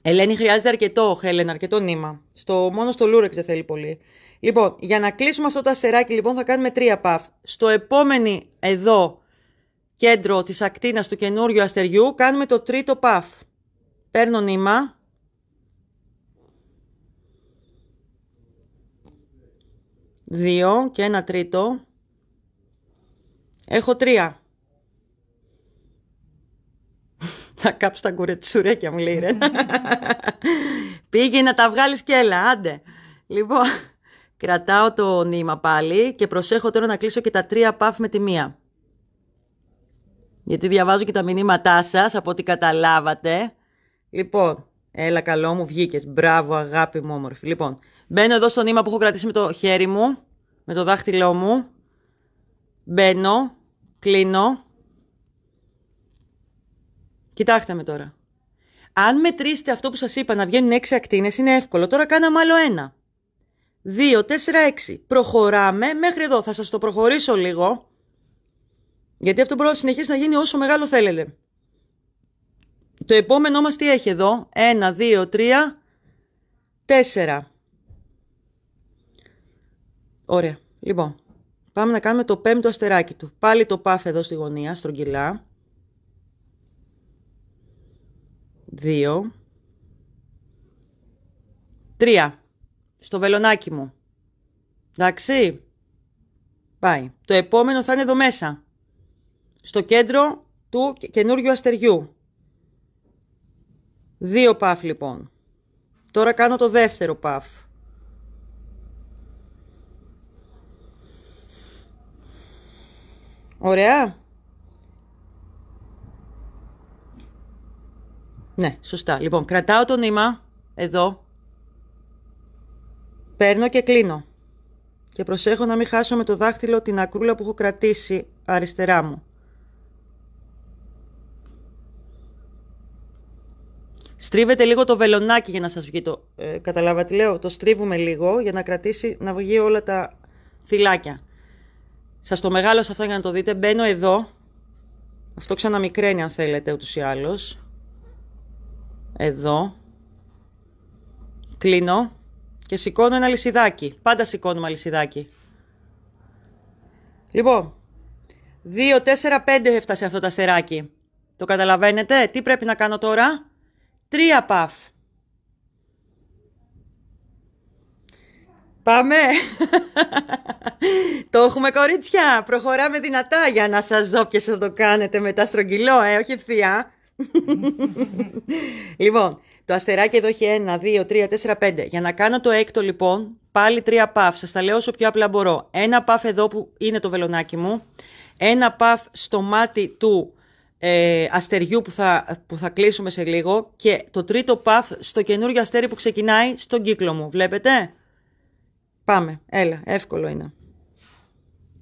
Ελένη χρειάζεται αρκετό, Χέλεν, αρκετό νήμα. Στο, μόνο στο Λούρεξ δεν θέλει πολύ. Λοιπόν, για να κλείσουμε αυτό το αστεράκι, λοιπόν, θα κάνουμε τρία παφ. Στο επόμενο εδώ κέντρο της ακτίνας του καινούριου αστεριού, κάνουμε το τρίτο παφ. Παίρνω νήμα, Δύο και ένα τρίτο. Έχω τρία. Θα κάψω τα και μου λέει ρε. Πήγε να τα βγάλεις και έλα, άντε. Λοιπόν, κρατάω το νήμα πάλι και προσέχω τώρα να κλείσω και τα τρία παφ με τη μία. Γιατί διαβάζω και τα μηνύματά σας από ό,τι καταλάβατε. Λοιπόν, έλα καλό μου, βγήκες. Μπράβο αγάπη μου όμορφη. Λοιπόν, Μπαίνω εδώ στο νήμα που έχω κρατήσει με το χέρι μου, με το δάχτυλό μου. Μπαίνω, κλείνω. Κοιτάξτε με τώρα. Αν μετρήσετε αυτό που σας είπα να βγαίνουν 6 ακτίνες είναι εύκολο. Τώρα κάναμε άλλο ένα. 2, 4, 6. Προχωράμε μέχρι εδώ. Θα σας το προχωρήσω λίγο. Γιατί αυτό μπορεί να συνεχίσει να γίνει όσο μεγάλο θέλετε. Το επόμενό μας τι έχει εδώ. Ένα, δύο, τρία, τέσσερα. Ωραία. Λοιπόν, πάμε να κάνουμε το πέμπτο αστεράκι του. Πάλι το πάφ εδώ στη γωνία, στρογγυλά. Δύο. Τρία. Στο βελονάκι μου. Εντάξει. Πάει. Το επόμενο θα είναι εδώ μέσα. Στο κέντρο του καινούριου αστεριού. Δύο παφ λοιπόν. Τώρα κάνω το δεύτερο παφ. Ωραία. Ναι, σωστά. Λοιπόν, κρατάω το νήμα εδώ. Παίρνω και κλείνω. Και προσέχω να μην χάσω με το δάχτυλο την ακρούλα που έχω κρατήσει αριστερά μου. Στρίβετε λίγο το βελονάκι για να σας βγει το... Ε, καταλάβατε λέω, το στρίβουμε λίγο για να κρατήσει, να βγει όλα τα θυλάκια. Σας το μεγάλωσα αυτό για να το δείτε. Μπαίνω εδώ. Αυτό ξαναμικραίνει αν θέλετε ούτως ή άλλως. Εδώ. Κλείνω και σηκώνω ένα λυσιδάκι. Πάντα σηκώνουμε λυσιδάκι. Λοιπόν, 2, 4, 5 έφτασε αυτό το αστεράκι. Το καταλαβαίνετε. Τι πρέπει να κάνω τώρα. Τρία παφ. Πάμε! το έχουμε κορίτσια! Προχωράμε δυνατά για να σας δω ποιες θα το κάνετε μετά στρογγυλό, ε, όχι ευθεία. λοιπόν, το αστεράκι εδώ έχει ένα, 2, 3, 4, 5. Για να κάνω το έκτο λοιπόν, πάλι τρία παφ. Σας τα λέω όσο πιο απλά μπορώ. Ένα παφ εδώ που είναι το βελονάκι μου. Ένα παφ στο μάτι του ε, αστεριού που θα, που θα κλείσουμε σε λίγο. Και το τρίτο παφ στο καινούριο αστέρι που ξεκινάει στον κύκλο μου. Βλέπετε? Πάμε. Έλα. Εύκολο είναι.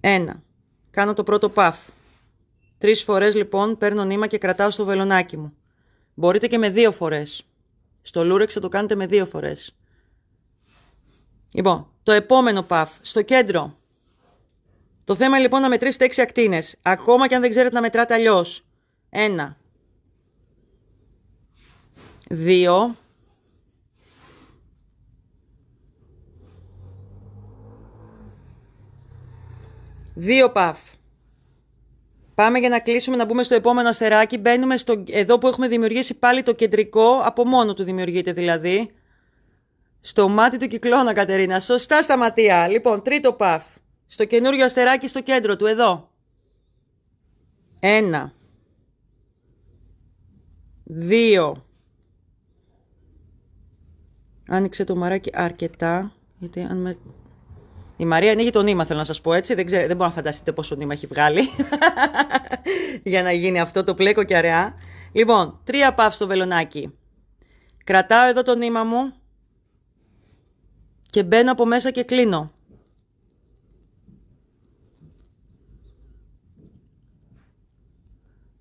Ένα. Κάνω το πρώτο παφ. Τρεις φορές λοιπόν παίρνω νήμα και κρατάω στο βελονάκι μου. Μπορείτε και με δύο φορές. Στο λούρεξ θα το κάνετε με δύο φορές. Λοιπόν, το επόμενο παφ. Στο κέντρο. Το θέμα είναι λοιπόν να μετρήσετε έξι ακτίνες. Ακόμα και αν δεν ξέρετε να μετράτε αλλιώς. Ένα. Δύο. Δύο παφ. Πάμε για να κλείσουμε να μπούμε στο επόμενο αστεράκι. Μπαίνουμε στο, εδώ που έχουμε δημιουργήσει πάλι το κεντρικό. Από μόνο του δημιουργείται δηλαδή. Στο μάτι του κυκλώνα, Κατερίνα. Σωστά στα ματιά. Λοιπόν, τρίτο παφ. Στο καινούριο αστεράκι στο κέντρο του, εδώ. Ένα. Δύο. Άνοιξε το μαράκι αρκετά, γιατί αν με η Μαρία ανοίγει το νήμα, θέλω να σας πω έτσι. Δεν, ξέρω, δεν μπορώ να φανταστείτε πόσο νήμα έχει βγάλει για να γίνει αυτό το πλέκο και αραιά. Λοιπόν, τρία παύ στο βελονάκι. Κρατάω εδώ το νήμα μου και μπαίνω από μέσα και κλείνω.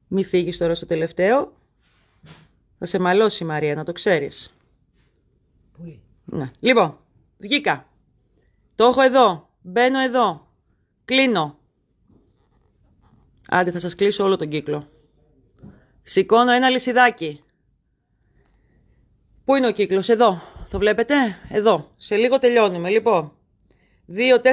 Μη φύγεις τώρα στο τελευταίο. Θα σε μαλώσει η Μαρία, να το ξέρεις. Ναι. Λοιπόν, βγήκα. Το έχω εδώ. Μπαίνω εδώ. Κλείνω. Άντε θα σας κλείσω όλο τον κύκλο. Σηκώνω ένα λυσιδάκι. Πού είναι ο κύκλος, εδώ. Το βλέπετε, εδώ. Σε λίγο τελειώνουμε, λοιπόν. 2, 4,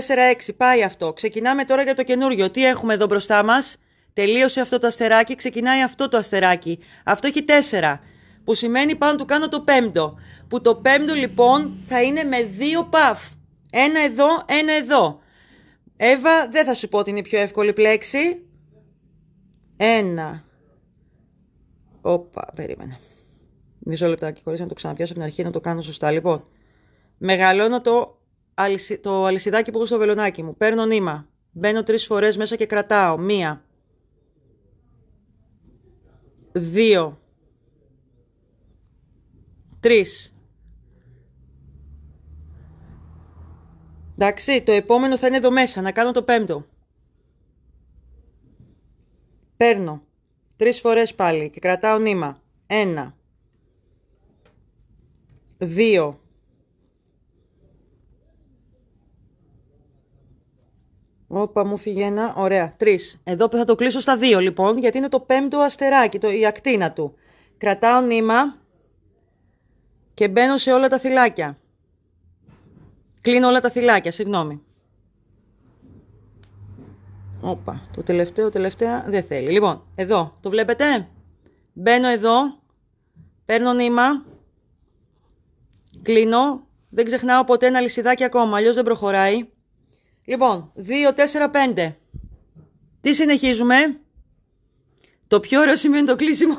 6, πάει αυτό. Ξεκινάμε τώρα για το καινούριο. Τι έχουμε εδώ μπροστά μας. Τελείωσε αυτό το αστεράκι, ξεκινάει αυτό το αστεράκι. Αυτό έχει 4, που σημαίνει πάνω του κάνω το πέμπτο. Που το πέμπτο λοιπόν θα είναι με δύο παφ. Ένα εδώ, ένα εδώ. Εύα, δεν θα σου πω ότι είναι η πιο εύκολη πλέξη. Ένα. Όπα, περίμενε. Μισό λεπτάκι χωρίς να το ξαναπιάσω από την αρχή να το κάνω σωστά. Λοιπόν, μεγαλώνω το, αλυσι... το αλυσιδάκι που έχω στο βελονάκι μου. Παίρνω νήμα. Μπαίνω τρεις φορές μέσα και κρατάω. Μία. Δύο. Τρεις. Εντάξει, το επόμενο θα είναι εδώ μέσα, να κάνω το πέμπτο. Παίρνω. Τρεις φορές πάλι και κρατάω νήμα. Ένα. Δύο. Όπα μου φύγει ένα, ωραία, τρεις. Εδώ θα το κλείσω στα δύο λοιπόν, γιατί είναι το πέμπτο αστεράκι, το, η ακτίνα του. Κρατάω νήμα και μπαίνω σε όλα τα θυλάκια. Κλείνω όλα τα θυλάκια, συγγνώμη. Όπα, το τελευταίο, τελευταία δεν θέλει. Λοιπόν, εδώ, το βλέπετε. Μπαίνω εδώ, παίρνω νήμα, κλείνω, δεν ξεχνάω ποτέ ένα λυσιδάκι ακόμα, αλλιώς δεν προχωράει. Λοιπόν, 2, 4, 5. Τι συνεχίζουμε. Το πιο ωραίο είναι το κλείσιμο.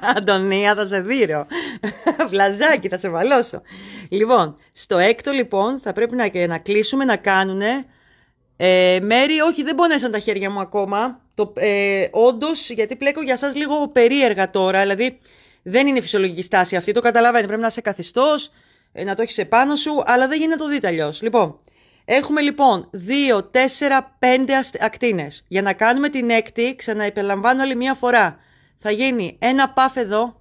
Αντωνία, θα σε δείρω. Βλαζάκι, θα σε βαλώσω. Λοιπόν, στο έκτο λοιπόν θα πρέπει να, να κλείσουμε, να κάνουν. Ε, μέρη, όχι δεν πονέσαν τα χέρια μου ακόμα. Το, ε, όντως, γιατί πλέκω για σας λίγο περίεργα τώρα, δηλαδή δεν είναι φυσιολογική στάση αυτή, το καταλαβαίνει. πρέπει να είσαι καθιστός, ε, να το έχεις επάνω σου, αλλά δεν γίνεται το δείτε αλλιώς. Λοιπόν, Έχουμε λοιπόν 2, 4, 5 ακτίνες. Για να κάνουμε την έκτη, ξαναεπελαμβάνω άλλη μία φορά, θα γίνει ένα παφ εδώ,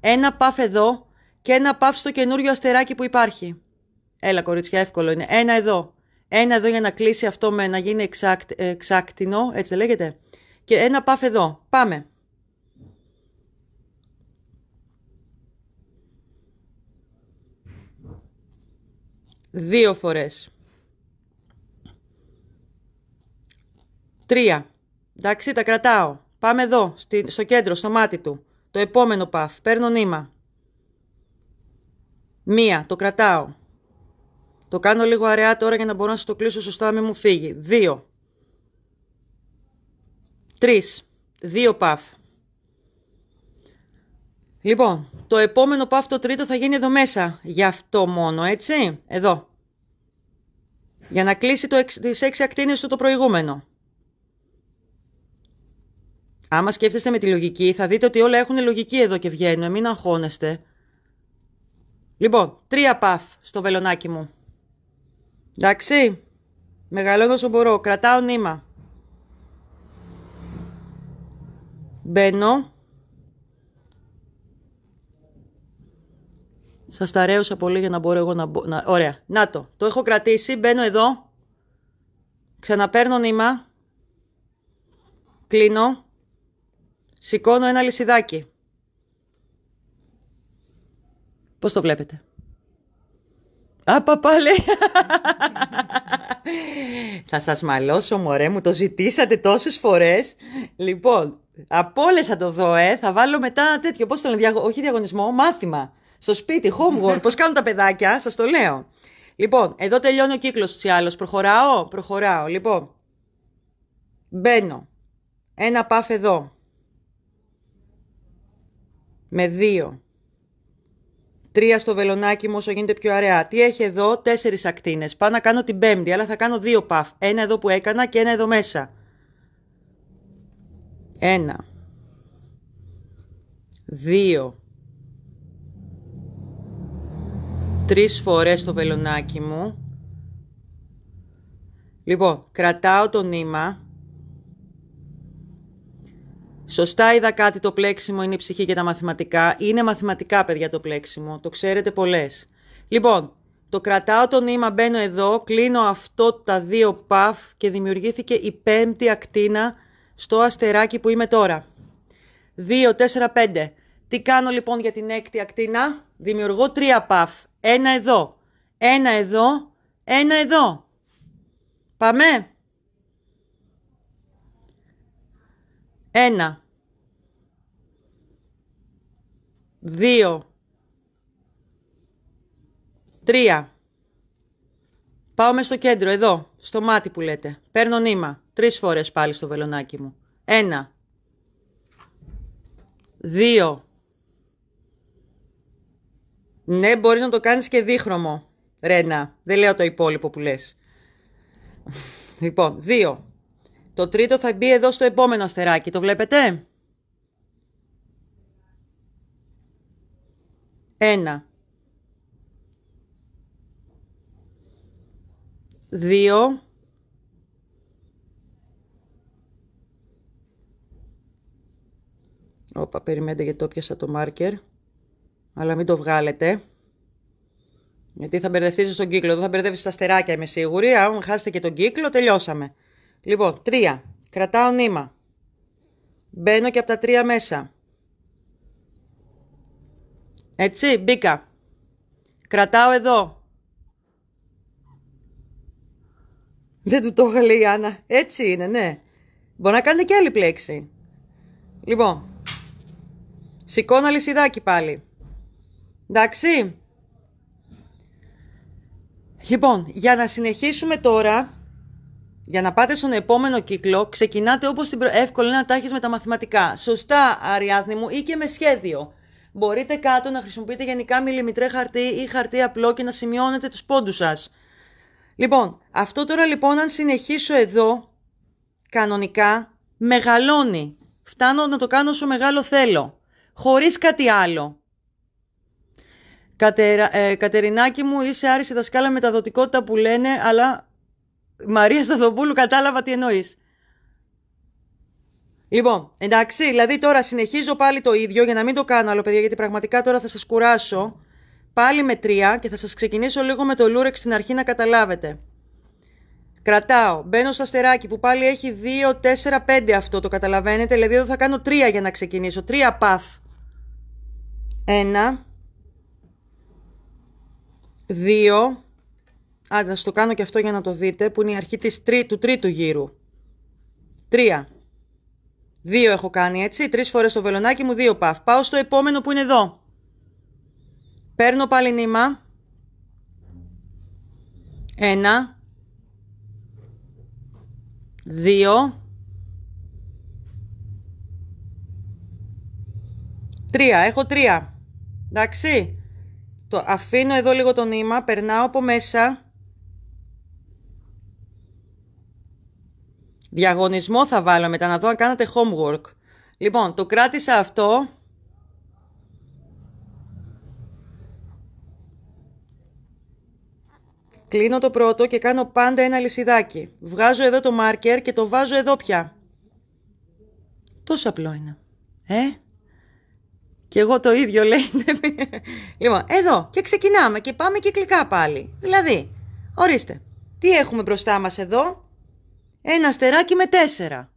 ένα παφ εδώ και ένα παφ στο καινούριο αστεράκι που υπάρχει. Έλα κορίτσια, εύκολο είναι. Ένα εδώ. Ένα εδώ για να κλείσει αυτό με να γίνει εξάκτ, εξάκτηνο, έτσι δεν λέγεται. Και ένα παφ εδώ. Πάμε. Δύο φορές. Τρία. Εντάξει, τα κρατάω. Πάμε εδώ, στο κέντρο, στο μάτι του. Το επόμενο παφ. Παίρνω νήμα. Μία. Το κρατάω. Το κάνω λίγο αραιά τώρα για να μπορώ να σας το κλείσω σωστά, μην μου φύγει. Δύο. Τρεις. Δύο παφ. Λοιπόν, το επόμενο παφ το τρίτο θα γίνει εδώ μέσα. Γι' αυτό μόνο, έτσι. Εδώ. Για να κλείσει το, τις έξι ακτίνες του το προηγούμενο. Άμα σκέφτεστε με τη λογική, θα δείτε ότι όλα έχουν λογική εδώ και βγαίνουν. Ε, μην αγχώνεστε. Λοιπόν, τρία παφ στο βελονάκι μου. Εντάξει. Μεγαλώνω όσο μπορώ. Κρατάω νήμα. Μπαίνω. Σας ρέωσα πολύ για να μπορώ εγώ να μπω. Να... Ωραία. Να το. Το έχω κρατήσει. Μπαίνω εδώ. Ξαναπαίρνω νήμα. Κλείνω. Σηκώνω ένα λυσιδάκι. Πώς το βλέπετε. Α, παπά, λέει. θα σας μαλώσω, μωρέ μου, το ζητήσατε τόσες φορές. Λοιπόν, από θα το δω, ε. Θα βάλω μετά τέτοιο, πώς το λένε, όχι διαγωνισμό, μάθημα. Στο σπίτι, homework, πώς κάνουν τα παιδάκια, σας το λέω. Λοιπόν, εδώ τελειώνει ο κύκλος τους ή Προχωράω, προχωράω. Λοιπόν, μπαίνω. Ένα πάφ εδώ με δύο. Τρία στο βελονάκι μου όσο γίνεται πιο αραιά. Τι έχει εδώ, τέσσερις ακτίνες. Πάω να κάνω την πέμπτη, αλλά θα κάνω δύο παφ. Ένα εδώ που έκανα και ένα εδώ μέσα. Ένα. Δύο. Τρεις φορές το βελονάκι μου. Λοιπόν, κρατάω το νήμα Σωστά είδα κάτι το πλέξιμο είναι η ψυχή για τα μαθηματικά. Είναι μαθηματικά, παιδιά, το πλέξιμο. Το ξέρετε πολλές. Λοιπόν, το κρατάω το νήμα, μπαίνω εδώ, κλείνω αυτό τα δύο παφ και δημιουργήθηκε η πέμπτη ακτίνα στο αστεράκι που είμαι τώρα. 2, 4, 5. Τι κάνω λοιπόν για την έκτη ακτίνα. Δημιουργώ τρία παφ. Ένα εδώ, ένα εδώ, ένα εδώ. Πάμε. Ένα. Δύο. Τρία. Πάω στο κέντρο, εδώ, στο μάτι που λέτε. Παίρνω νήμα. Τρεις φορές πάλι στο βελονάκι μου. Ένα. Δύο. Ναι, μπορείς να το κάνεις και δίχρωμο, Ρένα. Δεν λέω το υπόλοιπο που λες. Λοιπόν, δύο. Το τρίτο θα μπει εδώ στο επόμενο αστεράκι. Το βλέπετε? Ένα. Δύο. Όπα, περιμένετε γιατί το πιάσα το μάρκερ. Αλλά μην το βγάλετε. Γιατί θα μπερδευτείτε στον κύκλο. Εδώ θα μπερδεύεις στα στεράκια είμαι σίγουρη. Αν χάσετε και τον κύκλο, τελειώσαμε. Λοιπόν, τρία. Κρατάω νήμα. Μπαίνω και από τα τρία μέσα. Έτσι, μπήκα. Κρατάω εδώ. Δεν του το είχα λέει η Άννα. Έτσι είναι, ναι. Μπορεί να κάνει και άλλη πλέξη. Λοιπόν, σηκώνω αλυσιδάκι πάλι. Εντάξει. Λοιπόν, για να συνεχίσουμε τώρα για να πάτε στον επόμενο κύκλο, ξεκινάτε όπως την προ... εύκολο να τα με τα μαθηματικά. Σωστά, Αριάδνη μου, ή και με σχέδιο. Μπορείτε κάτω να χρησιμοποιείτε γενικά μιλιμητρέ χαρτί ή χαρτί απλό και να σημειώνετε τους πόντους σας. Λοιπόν, αυτό τώρα λοιπόν αν συνεχίσω εδώ, κανονικά, μεγαλώνει. Φτάνω να το κάνω όσο μεγάλο θέλω, Χωρίς κάτι άλλο. Κατερα, ε, μου, είσαι άριστη δασκάλα με τα δοτικότητα που λένε, αλλά Μαρία Σταθοπούλου, κατάλαβα τι εννοείς. Λοιπόν, εντάξει, δηλαδή τώρα συνεχίζω πάλι το ίδιο για να μην το κάνω άλλο, παιδιά, γιατί πραγματικά τώρα θα σας κουράσω. Πάλι με τρία και θα σας ξεκινήσω λίγο με το Λούρεξ στην αρχή να καταλάβετε. Κρατάω. Μπαίνω στο αστεράκι που πάλι έχει 2, 4, 5 αυτό το καταλαβαίνετε. Δηλαδή εδώ θα κάνω τρία για να ξεκινήσω. Τρία παφ. Ένα. 2, Άντε, να σας το κάνω και αυτό για να το δείτε, που είναι η αρχή της, τρί, του τρίτου γύρου. Τρία. Δύο έχω κάνει, έτσι. Τρεις φορές το βελονάκι μου, δύο παφ. Πάω στο επόμενο που είναι εδώ. Παίρνω πάλι νήμα. Ένα. Δύο. Τρία. Έχω τρία. Εντάξει. Το αφήνω εδώ λίγο το νήμα, περνάω από μέσα Διαγωνισμό θα βάλω μετά να δω αν κάνατε homework. Λοιπόν, το κράτησα αυτό. Κλείνω το πρώτο και κάνω πάντα ένα λυσιδάκι. Βγάζω εδώ το μάρκερ και το βάζω εδώ πια. Τόσο απλό είναι. Ε, και εγώ το ίδιο λέει. Ναι. λοιπόν, εδώ και ξεκινάμε και πάμε κυκλικά πάλι. Δηλαδή, ορίστε, τι έχουμε μπροστά μας εδώ. Ένα αστεράκι με τέσσερα.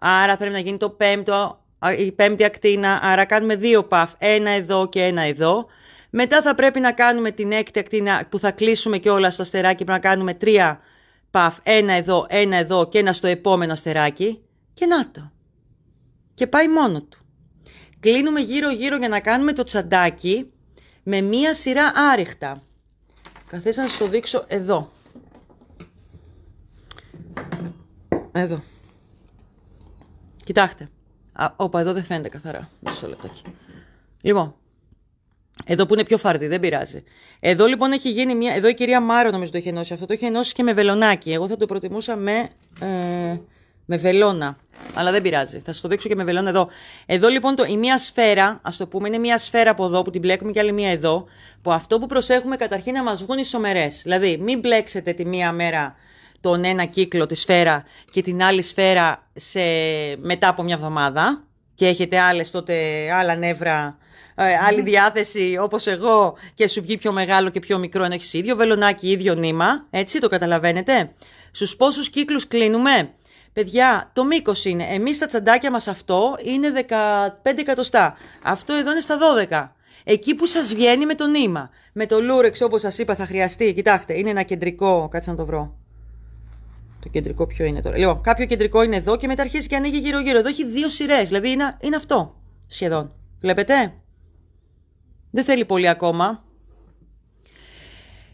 Άρα πρέπει να γίνει το πέμπτο, η πέμπτη ακτίνα, άρα κάνουμε δύο παφ, ένα εδώ και ένα εδώ. Μετά θα πρέπει να κάνουμε την έκτη ακτίνα που θα κλείσουμε και όλα στο αστεράκι, πρέπει να κάνουμε τρία παφ, ένα εδώ, ένα εδώ και ένα στο επόμενο αστεράκι. Και να το. Και πάει μόνο του. Κλείνουμε γύρω-γύρω για να κάνουμε το τσαντάκι με μία σειρά άριχτα. Καθίστε να σας το δείξω εδώ. Εδώ. Κοιτάξτε. όπα, εδώ δεν φαίνεται καθαρά. Μισό λεπτάκι. Λοιπόν, εδώ που είναι πιο φαρδί δεν πειράζει. Εδώ λοιπόν έχει γίνει μια. Εδώ η κυρία Μάρο νομίζω το έχει ενώσει αυτό. Το έχει ενώσει και με βελονάκι. Εγώ θα το προτιμούσα με, ε, με βελόνα. Αλλά δεν πειράζει. Θα σας το δείξω και με βελόνα εδώ. Εδώ λοιπόν το, η μία σφαίρα, ας το πούμε, είναι μία σφαίρα από εδώ που την μπλέκουμε και άλλη μία εδώ. Που αυτό που προσέχουμε καταρχήν να μας βγουν ισομερέ. Δηλαδή, μην μπλέξετε τη μία μέρα τον ένα κύκλο τη σφαίρα και την άλλη σφαίρα σε, μετά από μια εβδομάδα και έχετε άλλες τότε άλλα νεύρα, ε, άλλη ναι. διάθεση όπως εγώ και σου βγει πιο μεγάλο και πιο μικρό ενώ έχεις ίδιο βελονάκι, ίδιο νήμα, έτσι το καταλαβαίνετε. Στους πόσους κύκλους κλείνουμε. Παιδιά, το μήκος είναι. Εμείς τα τσαντάκια μας αυτό είναι 15 εκατοστά. Αυτό εδώ είναι στα 12. Εκεί που σας βγαίνει με το νήμα. Με το λούρεξ, όπως σας είπα, θα χρειαστεί. Κοιτάξτε, είναι ένα κεντρικό. Κάτσε να το βρω. Το κεντρικό ποιο είναι τώρα. Λοιπόν, κάποιο κεντρικό είναι εδώ και μετά αρχίζει και ανοίγει γύρω-γύρω. Εδώ έχει δύο σειρές. Δηλαδή είναι, είναι αυτό σχεδόν. Βλέπετε. Δεν θέλει πολύ ακόμα.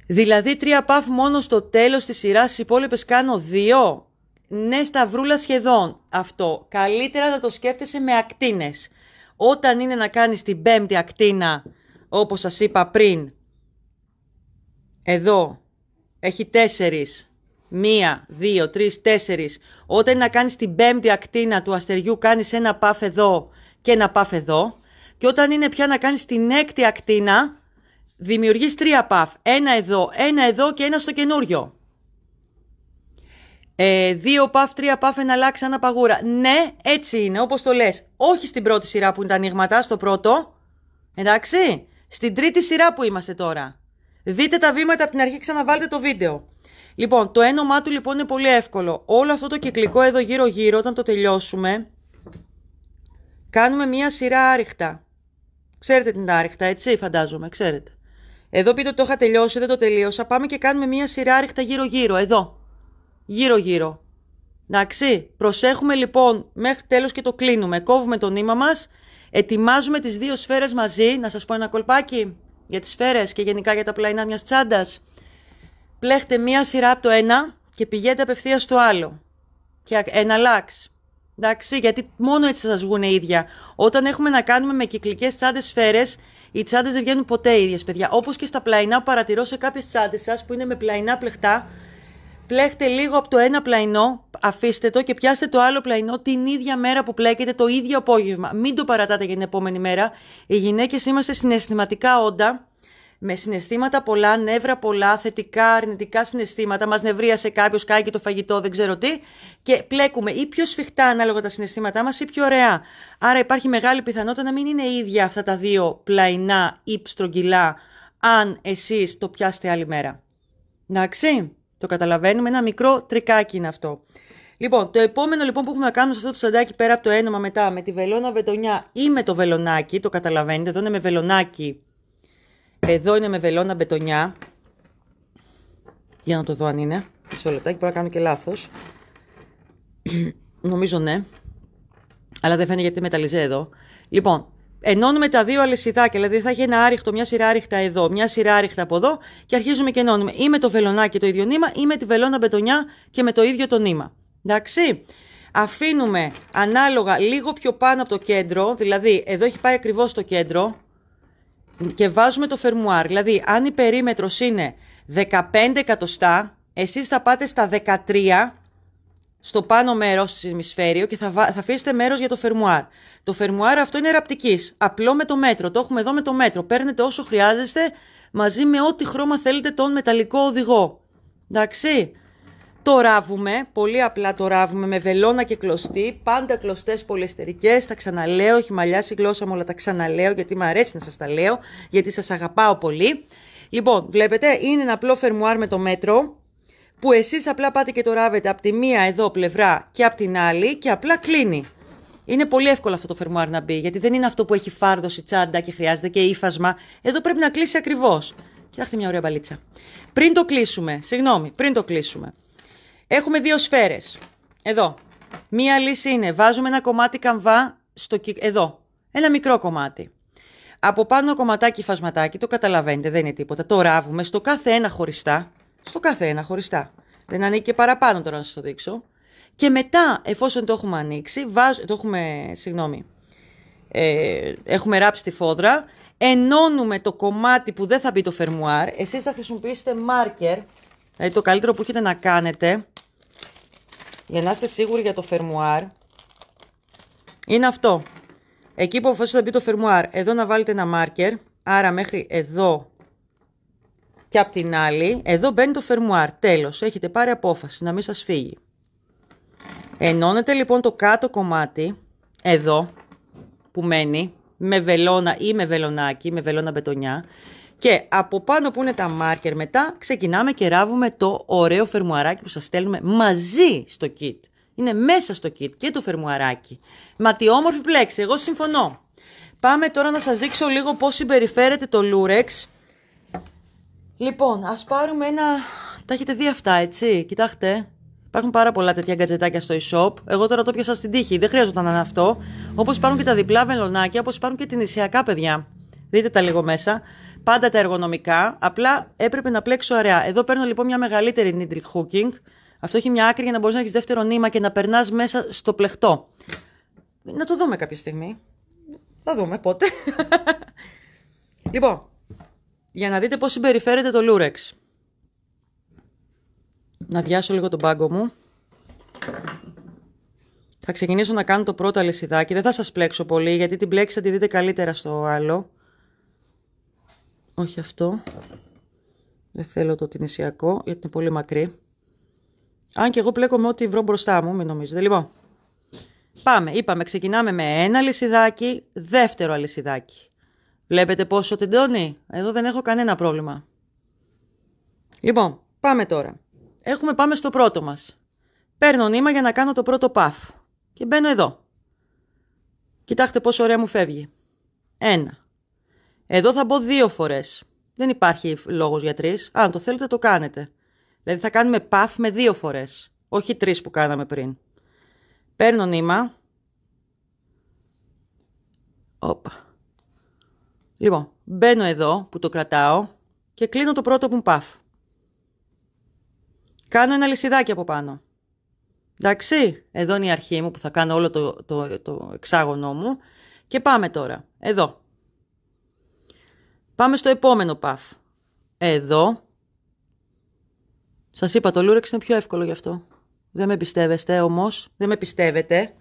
Δηλαδή τρία παφ μόνο στο τέλος της σειράς οι υπόλοιπες κάνω δύο. Ναι, σταυρούλα σχεδόν αυτό. Καλύτερα να το σκέφτεσαι με ακτίνες. Όταν είναι να κάνεις την πέμπτη ακτίνα, Όπως σας είπα πριν, εδώ έχει τέσσερις μία, δύο, τρεις, τέσσερις. Όταν να κάνεις την πέμπτη ακτίνα του αστεριού, κάνεις ένα παφ εδώ και ένα παφ εδώ. Και όταν είναι πια να κάνεις την έκτη ακτίνα, δημιουργείς τρία παφ. Ένα εδώ, ένα εδώ και ένα στο καινούριο. Ε, δύο παφ, τρία παφ, εναλλάξα ένα παγούρα. Ναι, έτσι είναι, όπως το λες. Όχι στην πρώτη σειρά που είναι τα ανοίγματα, στο πρώτο. Εντάξει. Στην τρίτη σειρά που είμαστε τώρα. Δείτε τα βήματα από την αρχή, ξαναβάλτε το βίντεο. Λοιπόν, το ένομά του λοιπόν είναι πολύ εύκολο. Όλο αυτό το κυκλικό εδώ γύρω-γύρω, όταν το τελειώσουμε, κάνουμε μία σειρά άριχτα. Ξέρετε την άριχτα, έτσι, φαντάζομαι, ξέρετε. Εδώ πείτε ότι το είχα τελειώσει, δεν το τελείωσα. Πάμε και κάνουμε μία άριχτα άρυχτα γύρω-γύρω, εδώ. Γύρω-γύρω. Εντάξει, προσέχουμε λοιπόν μέχρι τέλος και το κλείνουμε. Κόβουμε το νήμα μας, ετοιμάζουμε τις δύο σφαίρες μαζί. Να σας πω ένα κολπάκι για τις σφαίρες και γενικά για τα πλαϊνά μιας τσάντας πλέχτε μία σειρά από το ένα και πηγαίνετε απευθείας στο άλλο. Και λάξ. Εντάξει, γιατί μόνο έτσι θα σας βγουν ίδια. Όταν έχουμε να κάνουμε με κυκλικές τσάντες σφαίρες, οι τσάντες δεν βγαίνουν ποτέ ίδιες, παιδιά. Όπως και στα πλαϊνά, παρατηρώ σε κάποιες τσάντες σας που είναι με πλαϊνά πλεχτά. Πλέχτε λίγο από το ένα πλαϊνό, αφήστε το και πιάστε το άλλο πλαϊνό την ίδια μέρα που πλέκετε, το ίδιο απόγευμα. Μην το παρατάτε για την επόμενη μέρα. Οι γυναίκες είμαστε συναισθηματικά όντα με συναισθήματα πολλά, νεύρα πολλά, θετικά, αρνητικά συναισθήματα. Μας νευρίασε κάποιος, κάει και το φαγητό, δεν ξέρω τι. Και πλέκουμε ή πιο σφιχτά ανάλογα τα συναισθήματά μας ή πιο ωραία. Άρα υπάρχει μεγάλη πιθανότητα να μην είναι ίδια αυτά τα δύο πλαϊνά ή στρογγυλά, αν εσείς το πιάσετε άλλη μέρα. Εντάξει, το καταλαβαίνουμε. Ένα μικρό τρικάκι είναι αυτό. Λοιπόν, το επόμενο λοιπόν που έχουμε να κάνουμε σε αυτό το σαντάκι πέρα από το ένωμα μετά με τη βελόνα βετονιά ή με το βελονάκι, το καταλαβαίνετε, εδώ είναι με βελονάκι εδώ είναι με βελόνα μπετονιά. Για να το δω αν είναι. Μισό λεπτάκι, μπορεί να κάνω και λάθος. Νομίζω ναι. Αλλά δεν φαίνεται γιατί μεταλλιζέ εδώ. Λοιπόν, ενώνουμε τα δύο αλυσιδάκια. Δηλαδή θα έχει ένα άριχτο, μια σειρά άριχτα εδώ, μια σειρά άριχτα από εδώ και αρχίζουμε και ενώνουμε. Ή με το βελονάκι το ίδιο νήμα, ή με τη βελόνα μπετονιά και με το ίδιο το νήμα. Εντάξει. Αφήνουμε ανάλογα λίγο πιο πάνω από το κέντρο, δηλαδή εδώ έχει πάει ακριβώς το κέντρο, και βάζουμε το φερμουάρ. Δηλαδή, αν η περίμετρος είναι 15 εκατοστά, εσείς θα πάτε στα 13 στο πάνω μέρος του ημισφαίριου και θα, θα αφήσετε μέρος για το φερμουάρ. Το φερμουάρ αυτό είναι ραπτικής, απλό με το μέτρο, το έχουμε εδώ με το μέτρο. Παίρνετε όσο χρειάζεστε μαζί με ό,τι χρώμα θέλετε τον μεταλλικό οδηγό. Εντάξει. Το ράβουμε, πολύ απλά το ράβουμε με βελόνα και κλωστή, πάντα κλωστές πολυεστερικές. Τα ξαναλέω, έχει μαλλιάσει η γλώσσα μου, αλλά τα ξαναλέω γιατί μου αρέσει να σας τα λέω, γιατί σας αγαπάω πολύ. Λοιπόν, βλέπετε, είναι ένα απλό φερμουάρ με το μέτρο, που εσείς απλά πάτε και το ράβετε από τη μία εδώ πλευρά και από την άλλη και απλά κλείνει. Είναι πολύ εύκολο αυτό το φερμουάρ να μπει, γιατί δεν είναι αυτό που έχει φάρδο η τσάντα και χρειάζεται και ύφασμα. Εδώ πρέπει να κλείσει ακριβώς. Κοιτάξτε μια ωραία μπαλίτσα. Πριν το κλείσουμε, συγγνώμη, πριν το κλείσουμε, Έχουμε δύο σφαίρες. Εδώ. Μία λύση είναι βάζουμε ένα κομμάτι καμβά στο εδώ. Ένα μικρό κομμάτι. Από πάνω κομματάκι φασματάκι, το καταλαβαίνετε, δεν είναι τίποτα. Το ράβουμε στο κάθε ένα χωριστά. Στο κάθε ένα χωριστά. Δεν ανήκει και παραπάνω τώρα να σας το δείξω. Και μετά, εφόσον το έχουμε ανοίξει, βάζ, το έχουμε, συγγνώμη, ε, έχουμε ράψει τη φόδρα, ενώνουμε το κομμάτι που δεν θα μπει το φερμουάρ. Εσείς θα χρησιμοποιήσετε μάρκερ, δηλαδή το καλύτερο που έχετε να κάνετε, για να είστε σίγουροι για το φερμουάρ, είναι αυτό. Εκεί που αποφασίσετε να μπει το φερμουάρ, εδώ να βάλετε ένα μάρκερ, άρα μέχρι εδώ και απ' την άλλη, εδώ μπαίνει το φερμουάρ. Τέλος, έχετε πάρει απόφαση να μην σας φύγει. Ενώνετε λοιπόν το κάτω κομμάτι, εδώ, που μένει, με βελόνα ή με βελονάκι, με βελόνα μπετονιά, και από πάνω που είναι τα μάρκερ μετά ξεκινάμε και ράβουμε το ωραίο φερμουαράκι που σας στέλνουμε μαζί στο kit. Είναι μέσα στο kit και το φερμουαράκι. Μα τι όμορφη πλέξη, εγώ συμφωνώ. Πάμε τώρα να σας δείξω λίγο πώς συμπεριφέρεται το Lurex. Λοιπόν, ας πάρουμε ένα... Τα έχετε δει αυτά, έτσι, κοιτάξτε. Υπάρχουν πάρα πολλά τέτοια γκατζετάκια στο e-shop. Εγώ τώρα το πιάσα στην τύχη, δεν χρειαζόταν να αυτό. Όπως υπάρχουν και τα διπλά βελονάκια, όπως υπάρχουν και την νησιακά παιδιά. Δείτε τα λίγο μέσα πάντα τα εργονομικά, απλά έπρεπε να πλέξω ωραία. Εδώ παίρνω λοιπόν μια μεγαλύτερη needle hooking. Αυτό έχει μια άκρη για να μπορείς να έχεις δεύτερο νήμα και να περνάς μέσα στο πλεχτό. Να το δούμε κάποια στιγμή. Θα δούμε πότε. λοιπόν, για να δείτε πώς συμπεριφέρεται το lurex. Να διάσω λίγο τον πάγκο μου. Θα ξεκινήσω να κάνω το πρώτο αλυσιδάκι. Δεν θα σας πλέξω πολύ, γιατί την πλέξη θα τη δείτε καλύτερα στο άλλο όχι αυτό. Δεν θέλω το τινησιακό γιατί είναι πολύ μακρύ. Αν και εγώ πλέκω με ό,τι βρω μπροστά μου, μην νομίζετε. Λοιπόν, πάμε. Είπαμε, ξεκινάμε με ένα αλυσιδάκι, δεύτερο αλυσιδάκι. Βλέπετε πόσο τεντώνει. Εδώ δεν έχω κανένα πρόβλημα. Λοιπόν, πάμε τώρα. Έχουμε πάμε στο πρώτο μας. Παίρνω νήμα για να κάνω το πρώτο παφ. Και μπαίνω εδώ. Κοιτάξτε πόσο ωραία μου φεύγει. Ένα. Εδώ θα μπω δύο φορές. Δεν υπάρχει λόγος για τρεις. Αν το θέλετε, το κάνετε. Δηλαδή θα κάνουμε παθ με δύο φορές. Όχι τρεις που κάναμε πριν. Παίρνω νήμα. Όπα. Λοιπόν, μπαίνω εδώ που το κρατάω και κλείνω το πρώτο που παφ. Κάνω ένα λυσιδάκι από πάνω. Εντάξει, εδώ είναι η αρχή μου που θα κάνω όλο το, το, το εξάγωνό μου. Και πάμε τώρα. Εδώ. Πάμε στο επόμενο παφ. Εδώ. Σας είπα το λούρεξ είναι πιο εύκολο γι' αυτό. Δεν με πιστεύεστε όμως. Δεν με πιστεύετε.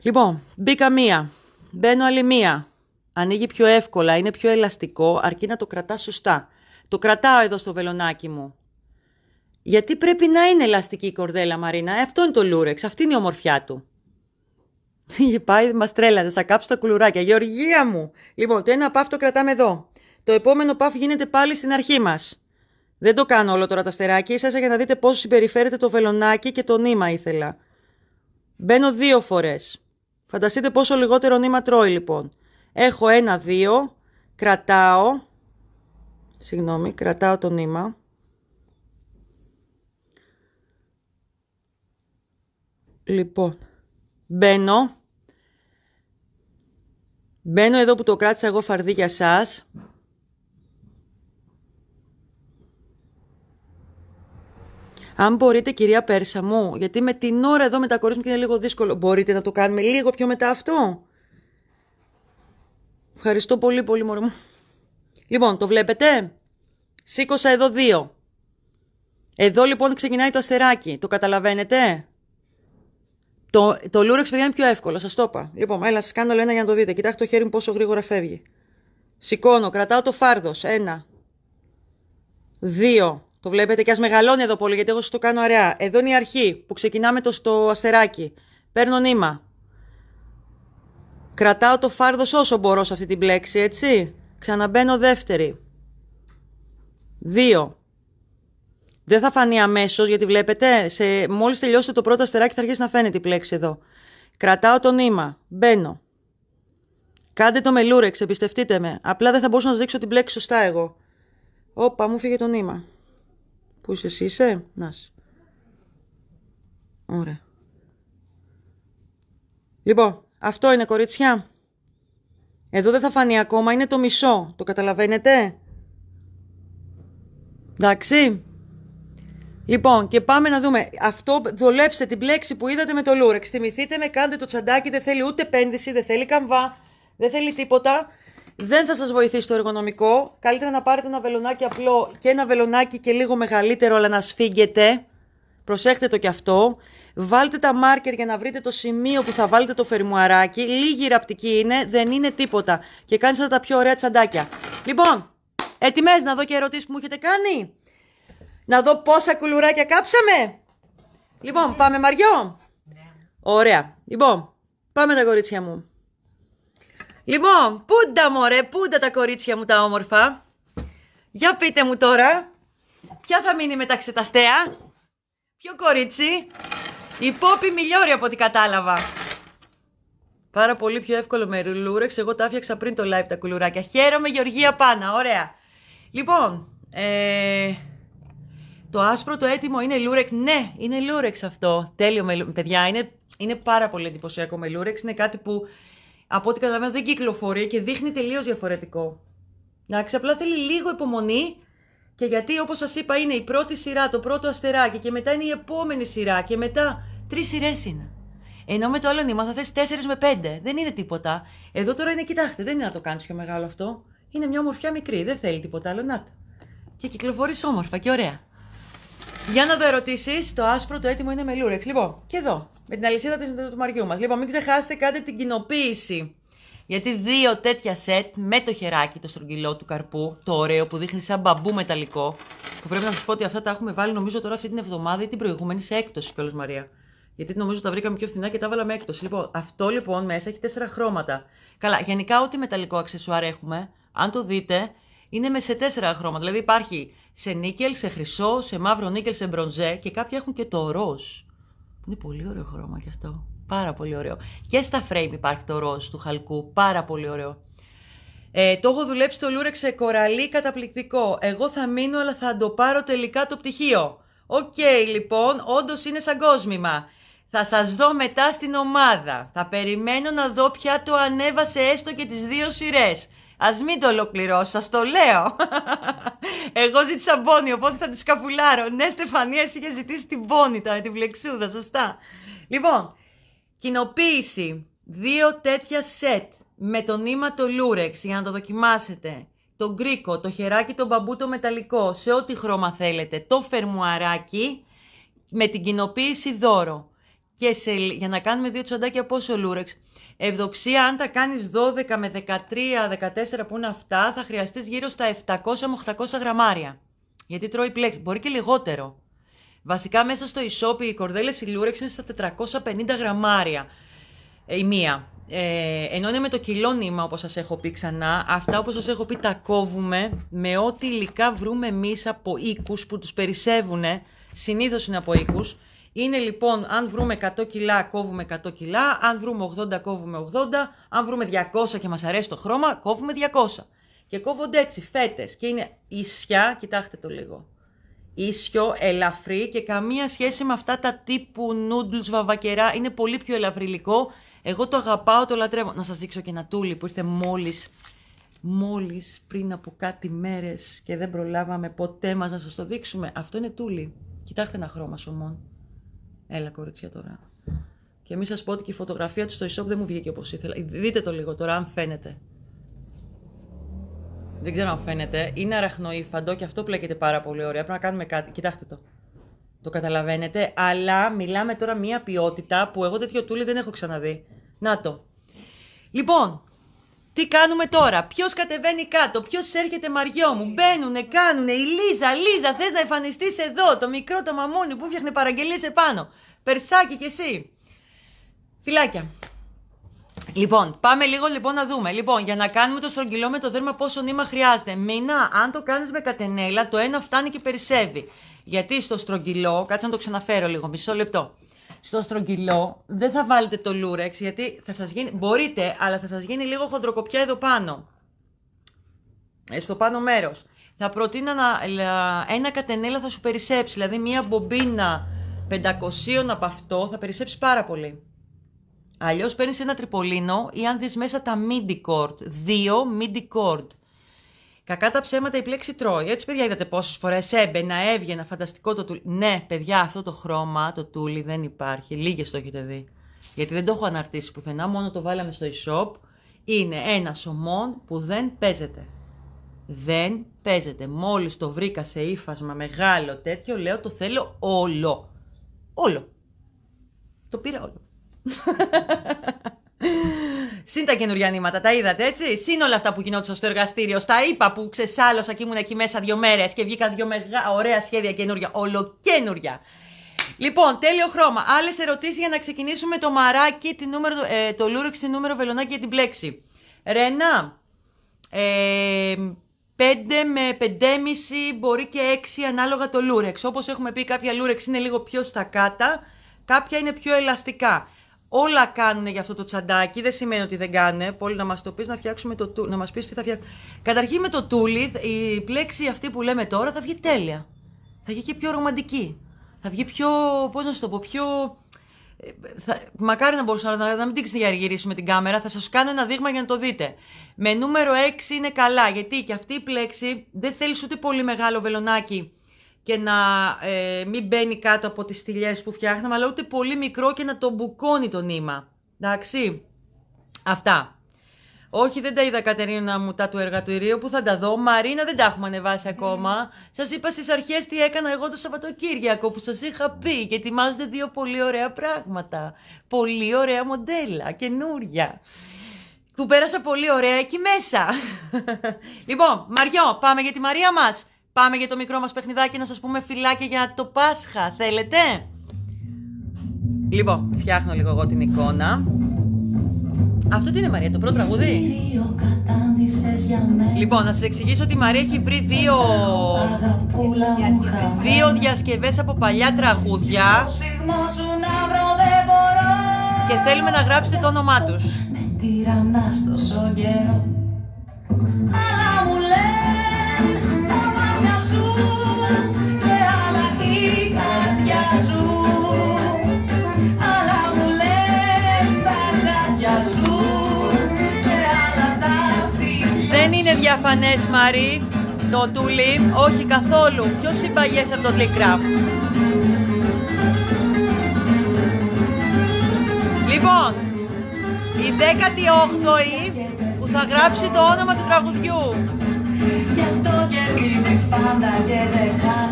Λοιπόν, μπήκα μία. Μπαίνω άλλη μία. Ανοίγει πιο εύκολα, είναι πιο ελαστικό, αρκεί να το κρατά σωστά. Το κρατάω εδώ στο βελονάκι μου. Γιατί πρέπει να είναι ελαστική η κορδέλα, Μαρίνα. Αυτό είναι το λούρεξ, αυτή είναι η ομορφιά του. πάει, μας τρέλανε. θα κάψω τα κουλουράκια. Γεωργία μου! Λοιπόν, το ένα παφ το κρατάμε εδώ. Το επόμενο παφ γίνεται πάλι στην αρχή μας. Δεν το κάνω όλο τώρα τα στεράκια, σα για να δείτε πώς συμπεριφέρεται το βελονάκι και το νήμα ήθελα. Μπαίνω δύο φορές. Φανταστείτε πόσο λιγότερο νήμα τρώει λοιπόν. Έχω ένα, δύο, κρατάω. Συγγνώμη, κρατάω το νήμα. Λοιπόν, μπαίνω, Μπαίνω εδώ που το κράτησα εγώ φαρδί για σας. Αν μπορείτε, κυρία Πέρσα μου, γιατί με την ώρα εδώ με τα είναι λίγο δύσκολο. Μπορείτε να το κάνουμε λίγο πιο μετά αυτό. Ευχαριστώ πολύ, πολύ μωρό μου. Λοιπόν, το βλέπετε. Σήκωσα εδώ δύο. Εδώ λοιπόν ξεκινάει το αστεράκι. Το καταλαβαίνετε. Το, το Λούρεξ, παιδιά, είναι πιο εύκολο, σας το είπα. Λοιπόν, έλα, σας κάνω ένα για να το δείτε. Κοιτάξτε το χέρι μου πόσο γρήγορα φεύγει. Σηκώνω, κρατάω το φάρδος. Ένα. Δύο. Το βλέπετε και ας μεγαλώνει εδώ πολύ, γιατί εγώ σας το κάνω αραιά. Εδώ είναι η αρχή που ξεκινάμε το στο αστεράκι. Παίρνω νήμα. Κρατάω το φάρδος όσο μπορώ σε αυτή την πλέξη, έτσι. Ξαναμπαίνω δεύτερη. Δύο. Δεν θα φανεί αμέσως, γιατί βλέπετε, σε... μόλις τελειώσει το πρώτο αστεράκι θα αρχίσει να φαίνεται η πλέξη εδώ. Κρατάω το νήμα. Μπαίνω. Κάντε το μελούρεξ, εμπιστευτείτε με. Απλά δεν θα μπορούσα να σα δείξω την πλέξη σωστά εγώ. Όπα, μου φύγε το νήμα. Πού είσαι, εσύ είσαι. Να Ωραία. Λοιπόν, αυτό είναι κοριτσιά. Εδώ δεν θα φανεί ακόμα, είναι το μισό. Το καταλαβαίνετε. Εντάξει. Λοιπόν, και πάμε να δούμε. Αυτό δουλέψτε την πλέξη που είδατε με το Λούρεξ. Θυμηθείτε με, κάντε το τσαντάκι. Δεν θέλει ούτε επένδυση, δεν θέλει καμβά, δεν θέλει τίποτα. Δεν θα σας βοηθήσει το εργονομικό. Καλύτερα να πάρετε ένα βελονάκι απλό και ένα βελονάκι και λίγο μεγαλύτερο, αλλά να σφίγγετε. Προσέχτε το κι αυτό. Βάλτε τα μάρκερ για να βρείτε το σημείο που θα βάλετε το φερμουαράκι. Λίγη ραπτική είναι, δεν είναι τίποτα. Και κάνεις τα πιο ωραία τσαντάκια. Λοιπόν, έτοιμες να δω και ερωτήσεις που μου έχετε κάνει. Να δω πόσα κουλουράκια κάψαμε. Λοιπόν, πάμε Μαριό. Ναι. Ωραία. Λοιπόν, πάμε τα κορίτσια μου. Λοιπόν, πούντα μωρέ, πούντα τα κορίτσια μου τα όμορφα. Για πείτε μου τώρα, ποια θα μείνει μεταξύ τα στέα. Ποιο κορίτσι. Η Πόπη Μιλιόρη από ό,τι κατάλαβα. Πάρα πολύ πιο εύκολο με ρουλούρεξ. Εγώ τα έφτιαξα πριν το live τα κουλουράκια. Χαίρομαι Γεωργία Πάνα. Ωραία. Λοιπόν, ε, το άσπρο το έτοιμο είναι λούρεξ. Ναι, είναι λούρεξ αυτό. Τέλειο με παιδιά. Είναι, είναι πάρα πολύ εντυπωσιακό με λούρεξ. Είναι κάτι που από ό,τι καταλαβαίνω δεν κυκλοφορεί και δείχνει τελείως διαφορετικό. Εντάξει, απλά θέλει λίγο υπομονή και γιατί όπως σας είπα είναι η πρώτη σειρά, το πρώτο αστεράκι και μετά είναι η επόμενη σειρά και μετά τρεις σειρές είναι. Ενώ με το άλλο νήμα θα θες 4 με 5. Δεν είναι τίποτα. Εδώ τώρα είναι, κοιτάξτε, δεν είναι να το κάνεις πιο μεγάλο αυτό. Είναι μια ομορφιά μικρή, δεν θέλει τίποτα άλλο. Να Και κυκλοφορείς όμορφα και ωραία. Για να το ερωτήσεις, το άσπρο το έτοιμο είναι με λούρεξ. Λοιπόν, και εδώ, με την αλυσίδα της, του μαριού μας. Λοιπόν, μην ξεχάσετε, κάντε την κοινοποίηση. Γιατί δύο τέτοια σετ με το χεράκι, το στρογγυλό του καρπού, το ωραίο που δείχνει σαν μπαμπού μεταλλικό, που πρέπει να σας πω ότι αυτά τα έχουμε βάλει νομίζω τώρα αυτή την εβδομάδα ή την προηγούμενη σε έκπτωση κιόλας Μαρία. Γιατί νομίζω τα βρήκαμε πιο φθηνά και τα βάλαμε έκπτωση. Λοιπόν, αυτό λοιπόν μέσα έχει τέσσερα χρώματα. Καλά, γενικά ό,τι μεταλλικό αξεσουάρ έχουμε, αν το δείτε, είναι με σε τέσσερα χρώματα. Δηλαδή υπάρχει σε νίκελ, σε χρυσό, σε μαύρο νίκελ, σε μπρονζέ και κάποιοι έχουν και το ροζ. είναι πολύ ωραίο χρώμα κι αυτό. Πάρα πολύ ωραίο. Και στα frame υπάρχει το ροζ του χαλκού. Πάρα πολύ ωραίο. Ε, το έχω δουλέψει το Λούρεξ σε κοραλί καταπληκτικό. Εγώ θα μείνω, αλλά θα το πάρω τελικά το πτυχίο. Οκ, λοιπόν, όντως είναι σαν κόσμημα. Θα σας δω μετά στην ομάδα. Θα περιμένω να δω πια το ανέβασε έστω και τις δύο σειρές. Ας μην το ολοκληρώσω, σας το λέω. Εγώ ζήτησα μπόνι, οπότε θα τη σκαφουλάρω. Ναι, Στεφανία, εσύ είχες ζητήσει την μπόνι, την βλεξούδα, σωστά. Λοιπόν, κοινοποίηση. Δύο τέτοια σετ με το νήμα το Λούρεξ για να το δοκιμάσετε. Το γκρίκο, το χεράκι, το μπαμπού, το μεταλλικό, σε ό,τι χρώμα θέλετε. Το φερμουαράκι με την κοινοποίηση δώρο. Και σε, για να κάνουμε δύο τσαντάκια πόσο Λούρεξ. Ευδοξία, αν τα κάνεις 12 με 13, 14 που είναι αυτά, θα χρειαστείς γύρω στα 700 με 800 γραμμάρια. Γιατί τρώει πλέξ, μπορεί και λιγότερο. Βασικά μέσα στο e οι κορδέλες η είναι στα 450 γραμμάρια ε, η μία. Ε, ενώ είναι με το κιλό νήμα όπως σας έχω πει ξανά, αυτά όπως σας έχω πει τα κόβουμε με ό,τι υλικά βρούμε εμείς από οίκους που τους περισσεύουν, συνήθως είναι από οίκους, είναι λοιπόν, αν βρούμε 100 κιλά, κόβουμε 100 κιλά. Αν βρούμε 80, κόβουμε 80. Αν βρούμε 200 και μας αρέσει το χρώμα, κόβουμε 200. Και κόβονται έτσι φέτες. Και είναι ίσια, κοιτάξτε το λίγο. Ίσιο, ελαφρύ και καμία σχέση με αυτά τα τύπου νούντλς βαβακερά. Είναι πολύ πιο ελαφρύ Εγώ το αγαπάω, το λατρεύω. Να σας δείξω και ένα τούλι που ήρθε μόλις. Μόλις πριν από κάτι μέρες και δεν προλάβαμε ποτέ μας να σας το δείξουμε. Αυτό είναι τούλι. Κοιτάξτε ένα χρώμα σωμών. Έλα, κορίτσια τώρα. Και μην σας πω ότι και η φωτογραφία του στο e δεν μου βγήκε όπως ήθελα. Ε, δείτε το λίγο τώρα, αν φαίνεται. Δεν ξέρω αν φαίνεται. Είναι αραχνοήφαντο και αυτό πλέκεται πάρα πολύ ωραία. Πρέπει να κάνουμε κάτι. Κοιτάξτε το. Το καταλαβαίνετε. Αλλά μιλάμε τώρα μία ποιότητα που εγώ τέτοιο τούλι δεν έχω ξαναδεί. Να το. Λοιπόν, τι κάνουμε τώρα, ποιος κατεβαίνει κάτω, ποιος έρχεται μαριό μου. Μπαίνουνε, κάνουνε. Η Λίζα, Λίζα, θες να εμφανιστείς εδώ. Το μικρό το μαμούνι που φτιάχνει παραγγελίες επάνω. Περσάκι κι εσύ. Φιλάκια. Λοιπόν, πάμε λίγο λοιπόν να δούμε. Λοιπόν, για να κάνουμε το στρογγυλό με το δέρμα πόσο νήμα χρειάζεται. Μήνα, αν το κάνεις με κατενέλα, το ένα φτάνει και περισσεύει. Γιατί στο στρογγυλό, κάτσε να το ξαναφέρω λίγο, μισό λεπτό στο στρογγυλό, δεν θα βάλετε το λούρεξ, γιατί θα σας γίνει, μπορείτε, αλλά θα σας γίνει λίγο χοντροκοπιά εδώ πάνω. Ε, στο πάνω μέρος. Θα προτείνω να, ένα κατενέλα θα σου περισσέψει, δηλαδή μία μπομπίνα 500 από αυτό θα περισσέψει πάρα πολύ. Αλλιώς παίρνεις ένα τριπολίνο ή αν δεις μέσα τα midi cord, δύο midi cord. Κακά τα ψέματα η πλέξη τρώει. Έτσι, παιδιά, είδατε πόσες φορές έμπαινα, έβγαινα, φανταστικό το τούλι. Ναι, παιδιά, αυτό το χρώμα, το τούλι δεν υπάρχει. Λίγες το έχετε δει. Γιατί δεν το έχω αναρτήσει πουθενά, μόνο το βάλαμε στο e-shop. Είναι ένα σωμόν που δεν παίζεται. Δεν παίζεται. Μόλις το βρήκα σε ύφασμα μεγάλο τέτοιο, λέω το θέλω όλο. Όλο. Το πήρα όλο. Συν τα καινούργια νήματα, τα είδατε έτσι. Συν όλα αυτά που γινόντουσαν στο εργαστήριο. Στα είπα που ξεσάλωσα και ήμουν εκεί μέσα δύο μέρες και βγήκαν δύο μεγά, ωραία σχέδια καινούργια. Ολοκένουργια. Λοιπόν, τέλειο χρώμα. Άλλες ερωτήσεις για να ξεκινήσουμε το μαράκι, νούμερο, ε, το λούρεξ, την νούμερο βελονάκι για την πλέξη. Ρένα, ε, 5 με 5,5 μπορεί και 6 ανάλογα το λούρεξ. Όπως έχουμε πει κάποια λούρεξ είναι λίγο πιο στακάτα, κάποια είναι πιο ελαστικά όλα κάνουν για αυτό το τσαντάκι. Δεν σημαίνει ότι δεν κάνουν. Πολύ να μας το πεις, να φτιάξουμε το να μας πεις τι θα φτιάξουμε. Καταρχήν με το τούλι, η πλέξη αυτή που λέμε τώρα θα βγει τέλεια. Θα βγει και πιο ρομαντική. Θα βγει πιο. Πώς να σου το πω, πιο. Ε, θα, μακάρι να μπορούσα να, να μην την με την κάμερα, θα σας κάνω ένα δείγμα για να το δείτε. Με νούμερο 6 είναι καλά, γιατί και αυτή η πλέξη δεν θέλεις ούτε πολύ μεγάλο βελονάκι και να ε, μην μπαίνει κάτω από τις στυλιές που φτιάχναμε, αλλά ούτε πολύ μικρό και να το μπουκώνει το νήμα. Εντάξει, αυτά. Όχι, δεν τα είδα Κατερίνα μου τα του εργατορίου που θα τα δω. Μαρίνα δεν τα έχουμε ανεβάσει ναι. ακόμα. Mm. Σας είπα στις αρχές τι έκανα εγώ το Σαββατοκύριακο που σας είχα πει και ετοιμάζονται δύο πολύ ωραία πράγματα. Πολύ ωραία μοντέλα, καινούρια. Που πέρασα πολύ ωραία εκεί μέσα. λοιπόν, Μαριό, πάμε για τη Μαρία μας. Πάμε για το μικρό μας παιχνιδάκι να σας πούμε φιλάκια για το Πάσχα. Θέλετε? Λοιπόν, φτιάχνω λίγο εγώ την εικόνα. Αυτό τι είναι Μαρία, το πρώτο τραγούδι. Λοιπόν, να σας εξηγήσω ότι η Μαρία έχει βρει δύο, δύο διασκευές από παλιά τραγούδια και θέλουμε να γράψετε το όνομά τους. διαφανές μαρί, το τουλίπ, όχι καθόλου, πιο συμπαγές από το τλικράμ. Λοιπόν, η 18η που θα γράψει το όνομα του τραγουδιού.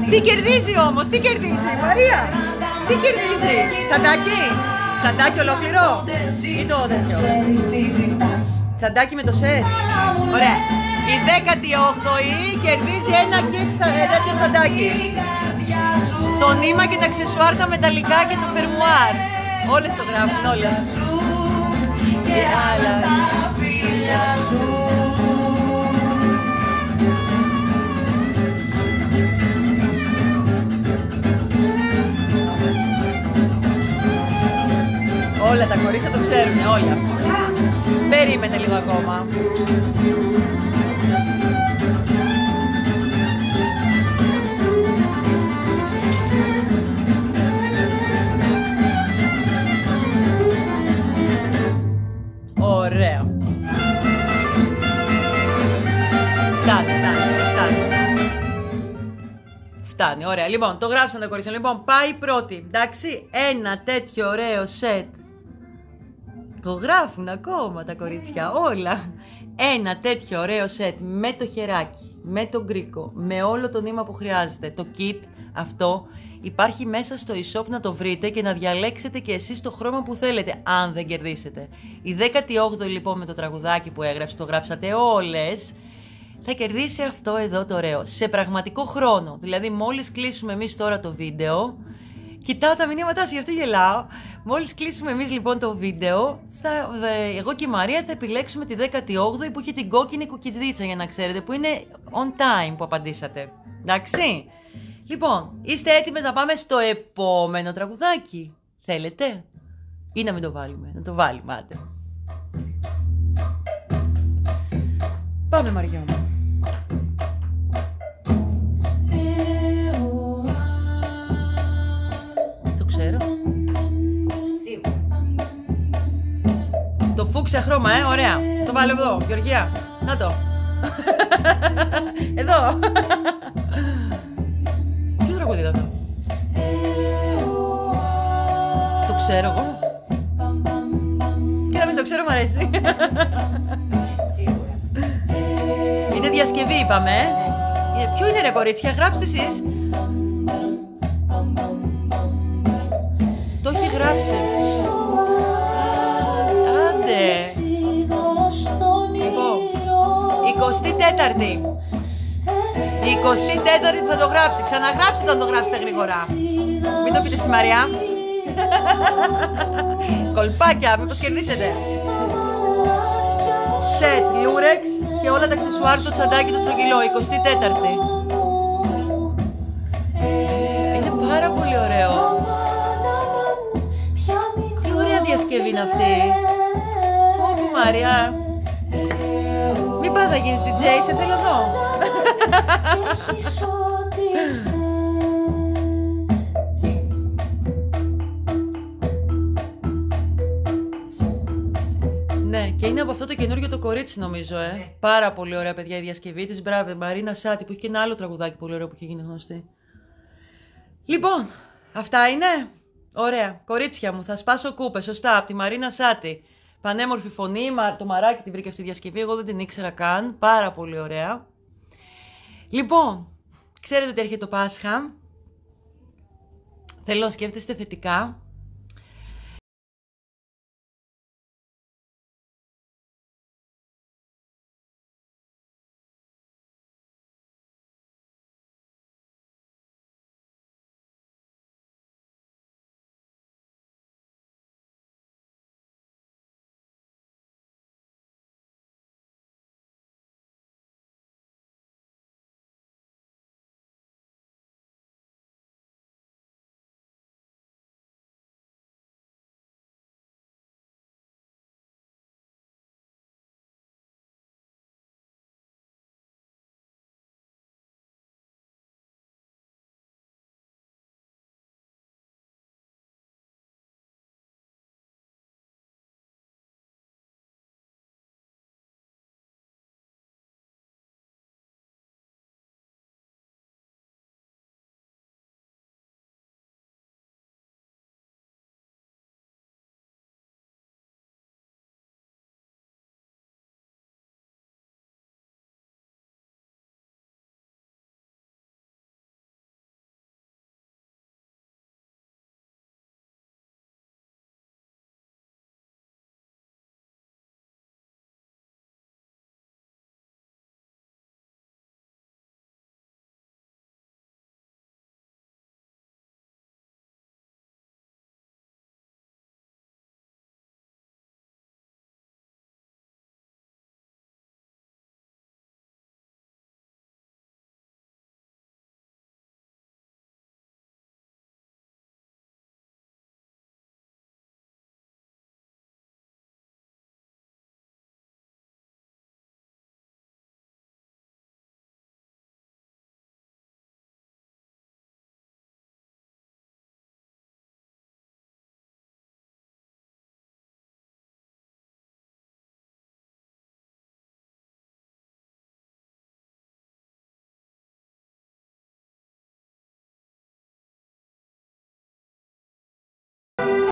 δεν Τι κερδίζει όμως, τι κερδίζει, Μαρία. Τι κερδίζει, Σαντάκι. Σαντάκι ολόκληρο. Ή το δεύτερο. Σαντάκι με το σερ, Ωραία. Η 18η κερδίζει ένα κίτ τέτοιο σαντάκι. Το νήμα και τα αξεσουάρ, τα μεταλλικά και το φερμουάρ. Όλες το γράφουν, όλες. Και άλλα. Όλα τα κορίτσια το ξέρουν, όλα. Περίμενε λίγο ακόμα. Ωραία. Λοιπόν, το γράψαν τα κορίτσια. Λοιπόν, πάει πρώτη. Εντάξει, ένα τέτοιο ωραίο σετ. Το γράφουν ακόμα τα κορίτσια όλα. Ένα τέτοιο ωραίο σετ με το χεράκι, με τον κρίκο, με όλο το νήμα που χρειάζεται. Το kit αυτό υπάρχει μέσα στο e-shop να το βρείτε και να διαλέξετε και εσείς το χρώμα που θέλετε, αν δεν κερδίσετε. Η 18η λοιπόν με το τραγουδάκι που έγραψε, το γράψατε όλες, θα κερδίσει αυτό εδώ το ωραίο. Σε πραγματικό χρόνο. Δηλαδή, μόλις κλείσουμε εμείς τώρα το βίντεο. Κοιτάω τα μηνύματά σου, γι' αυτό γελάω. Μόλις κλείσουμε εμείς λοιπόν το βίντεο, θα, εγώ και η Μαρία θα επιλέξουμε τη 18η που έχει την κόκκινη κουκιδίτσα για να ξέρετε, που είναι on time που απαντήσατε. Εντάξει. Λοιπόν, είστε έτοιμοι να πάμε στο επόμενο τραγουδάκι. Θέλετε ή να μην το βάλουμε. Να το βάλουμε, άντε. Πάμε Μαριά μου. φούξια χρώμα, ε, ωραία. Το βάλω εδώ, Γεωργία. Να το. εδώ. Ποιο τραγούδι ήταν αυτό. Το ξέρω εγώ. Και να μην το ξέρω, μου αρέσει. Είναι διασκευή, είπαμε. Ε. Ε, ποιο είναι ρε κορίτσια, γράψτε εσείς. Το έχει γράψει. 24η. Η 24 η θα το γράψει. Ξαναγράψτε το να το γράψετε γρήγορα. Μην το πείτε στη Μαριά. Κολπάκια, το κερδίσετε. Σετ, λούρεξ και όλα τα αξεσουάρ του τσαντάκι του στρογγυλό. 24η. Είναι πάρα πολύ ωραίο. Τι ωραία διασκευή είναι αυτή. Μαριά πας να γίνεις DJ, σε θέλω εδώ. Ναι, και είναι από αυτό το καινούργιο το κορίτσι, νομίζω. Ε. Ναι. Πάρα πολύ ωραία, παιδιά, η διασκευή της. Μπράβο, Μαρίνα Σάτι, που έχει και ένα άλλο τραγουδάκι πολύ ωραίο που έχει γίνει γνωστή. Λοιπόν, αυτά είναι. Ωραία. Κορίτσια μου, θα σπάσω κούπες. Σωστά, από τη Μαρίνα Σάτι. Πανέμορφη φωνή, το μαράκι την βρήκε αυτή η διασκευή, εγώ δεν την ήξερα καν, πάρα πολύ ωραία. Λοιπόν, ξέρετε ότι έρχεται το Πάσχα, θέλω να σκέφτεστε θετικά,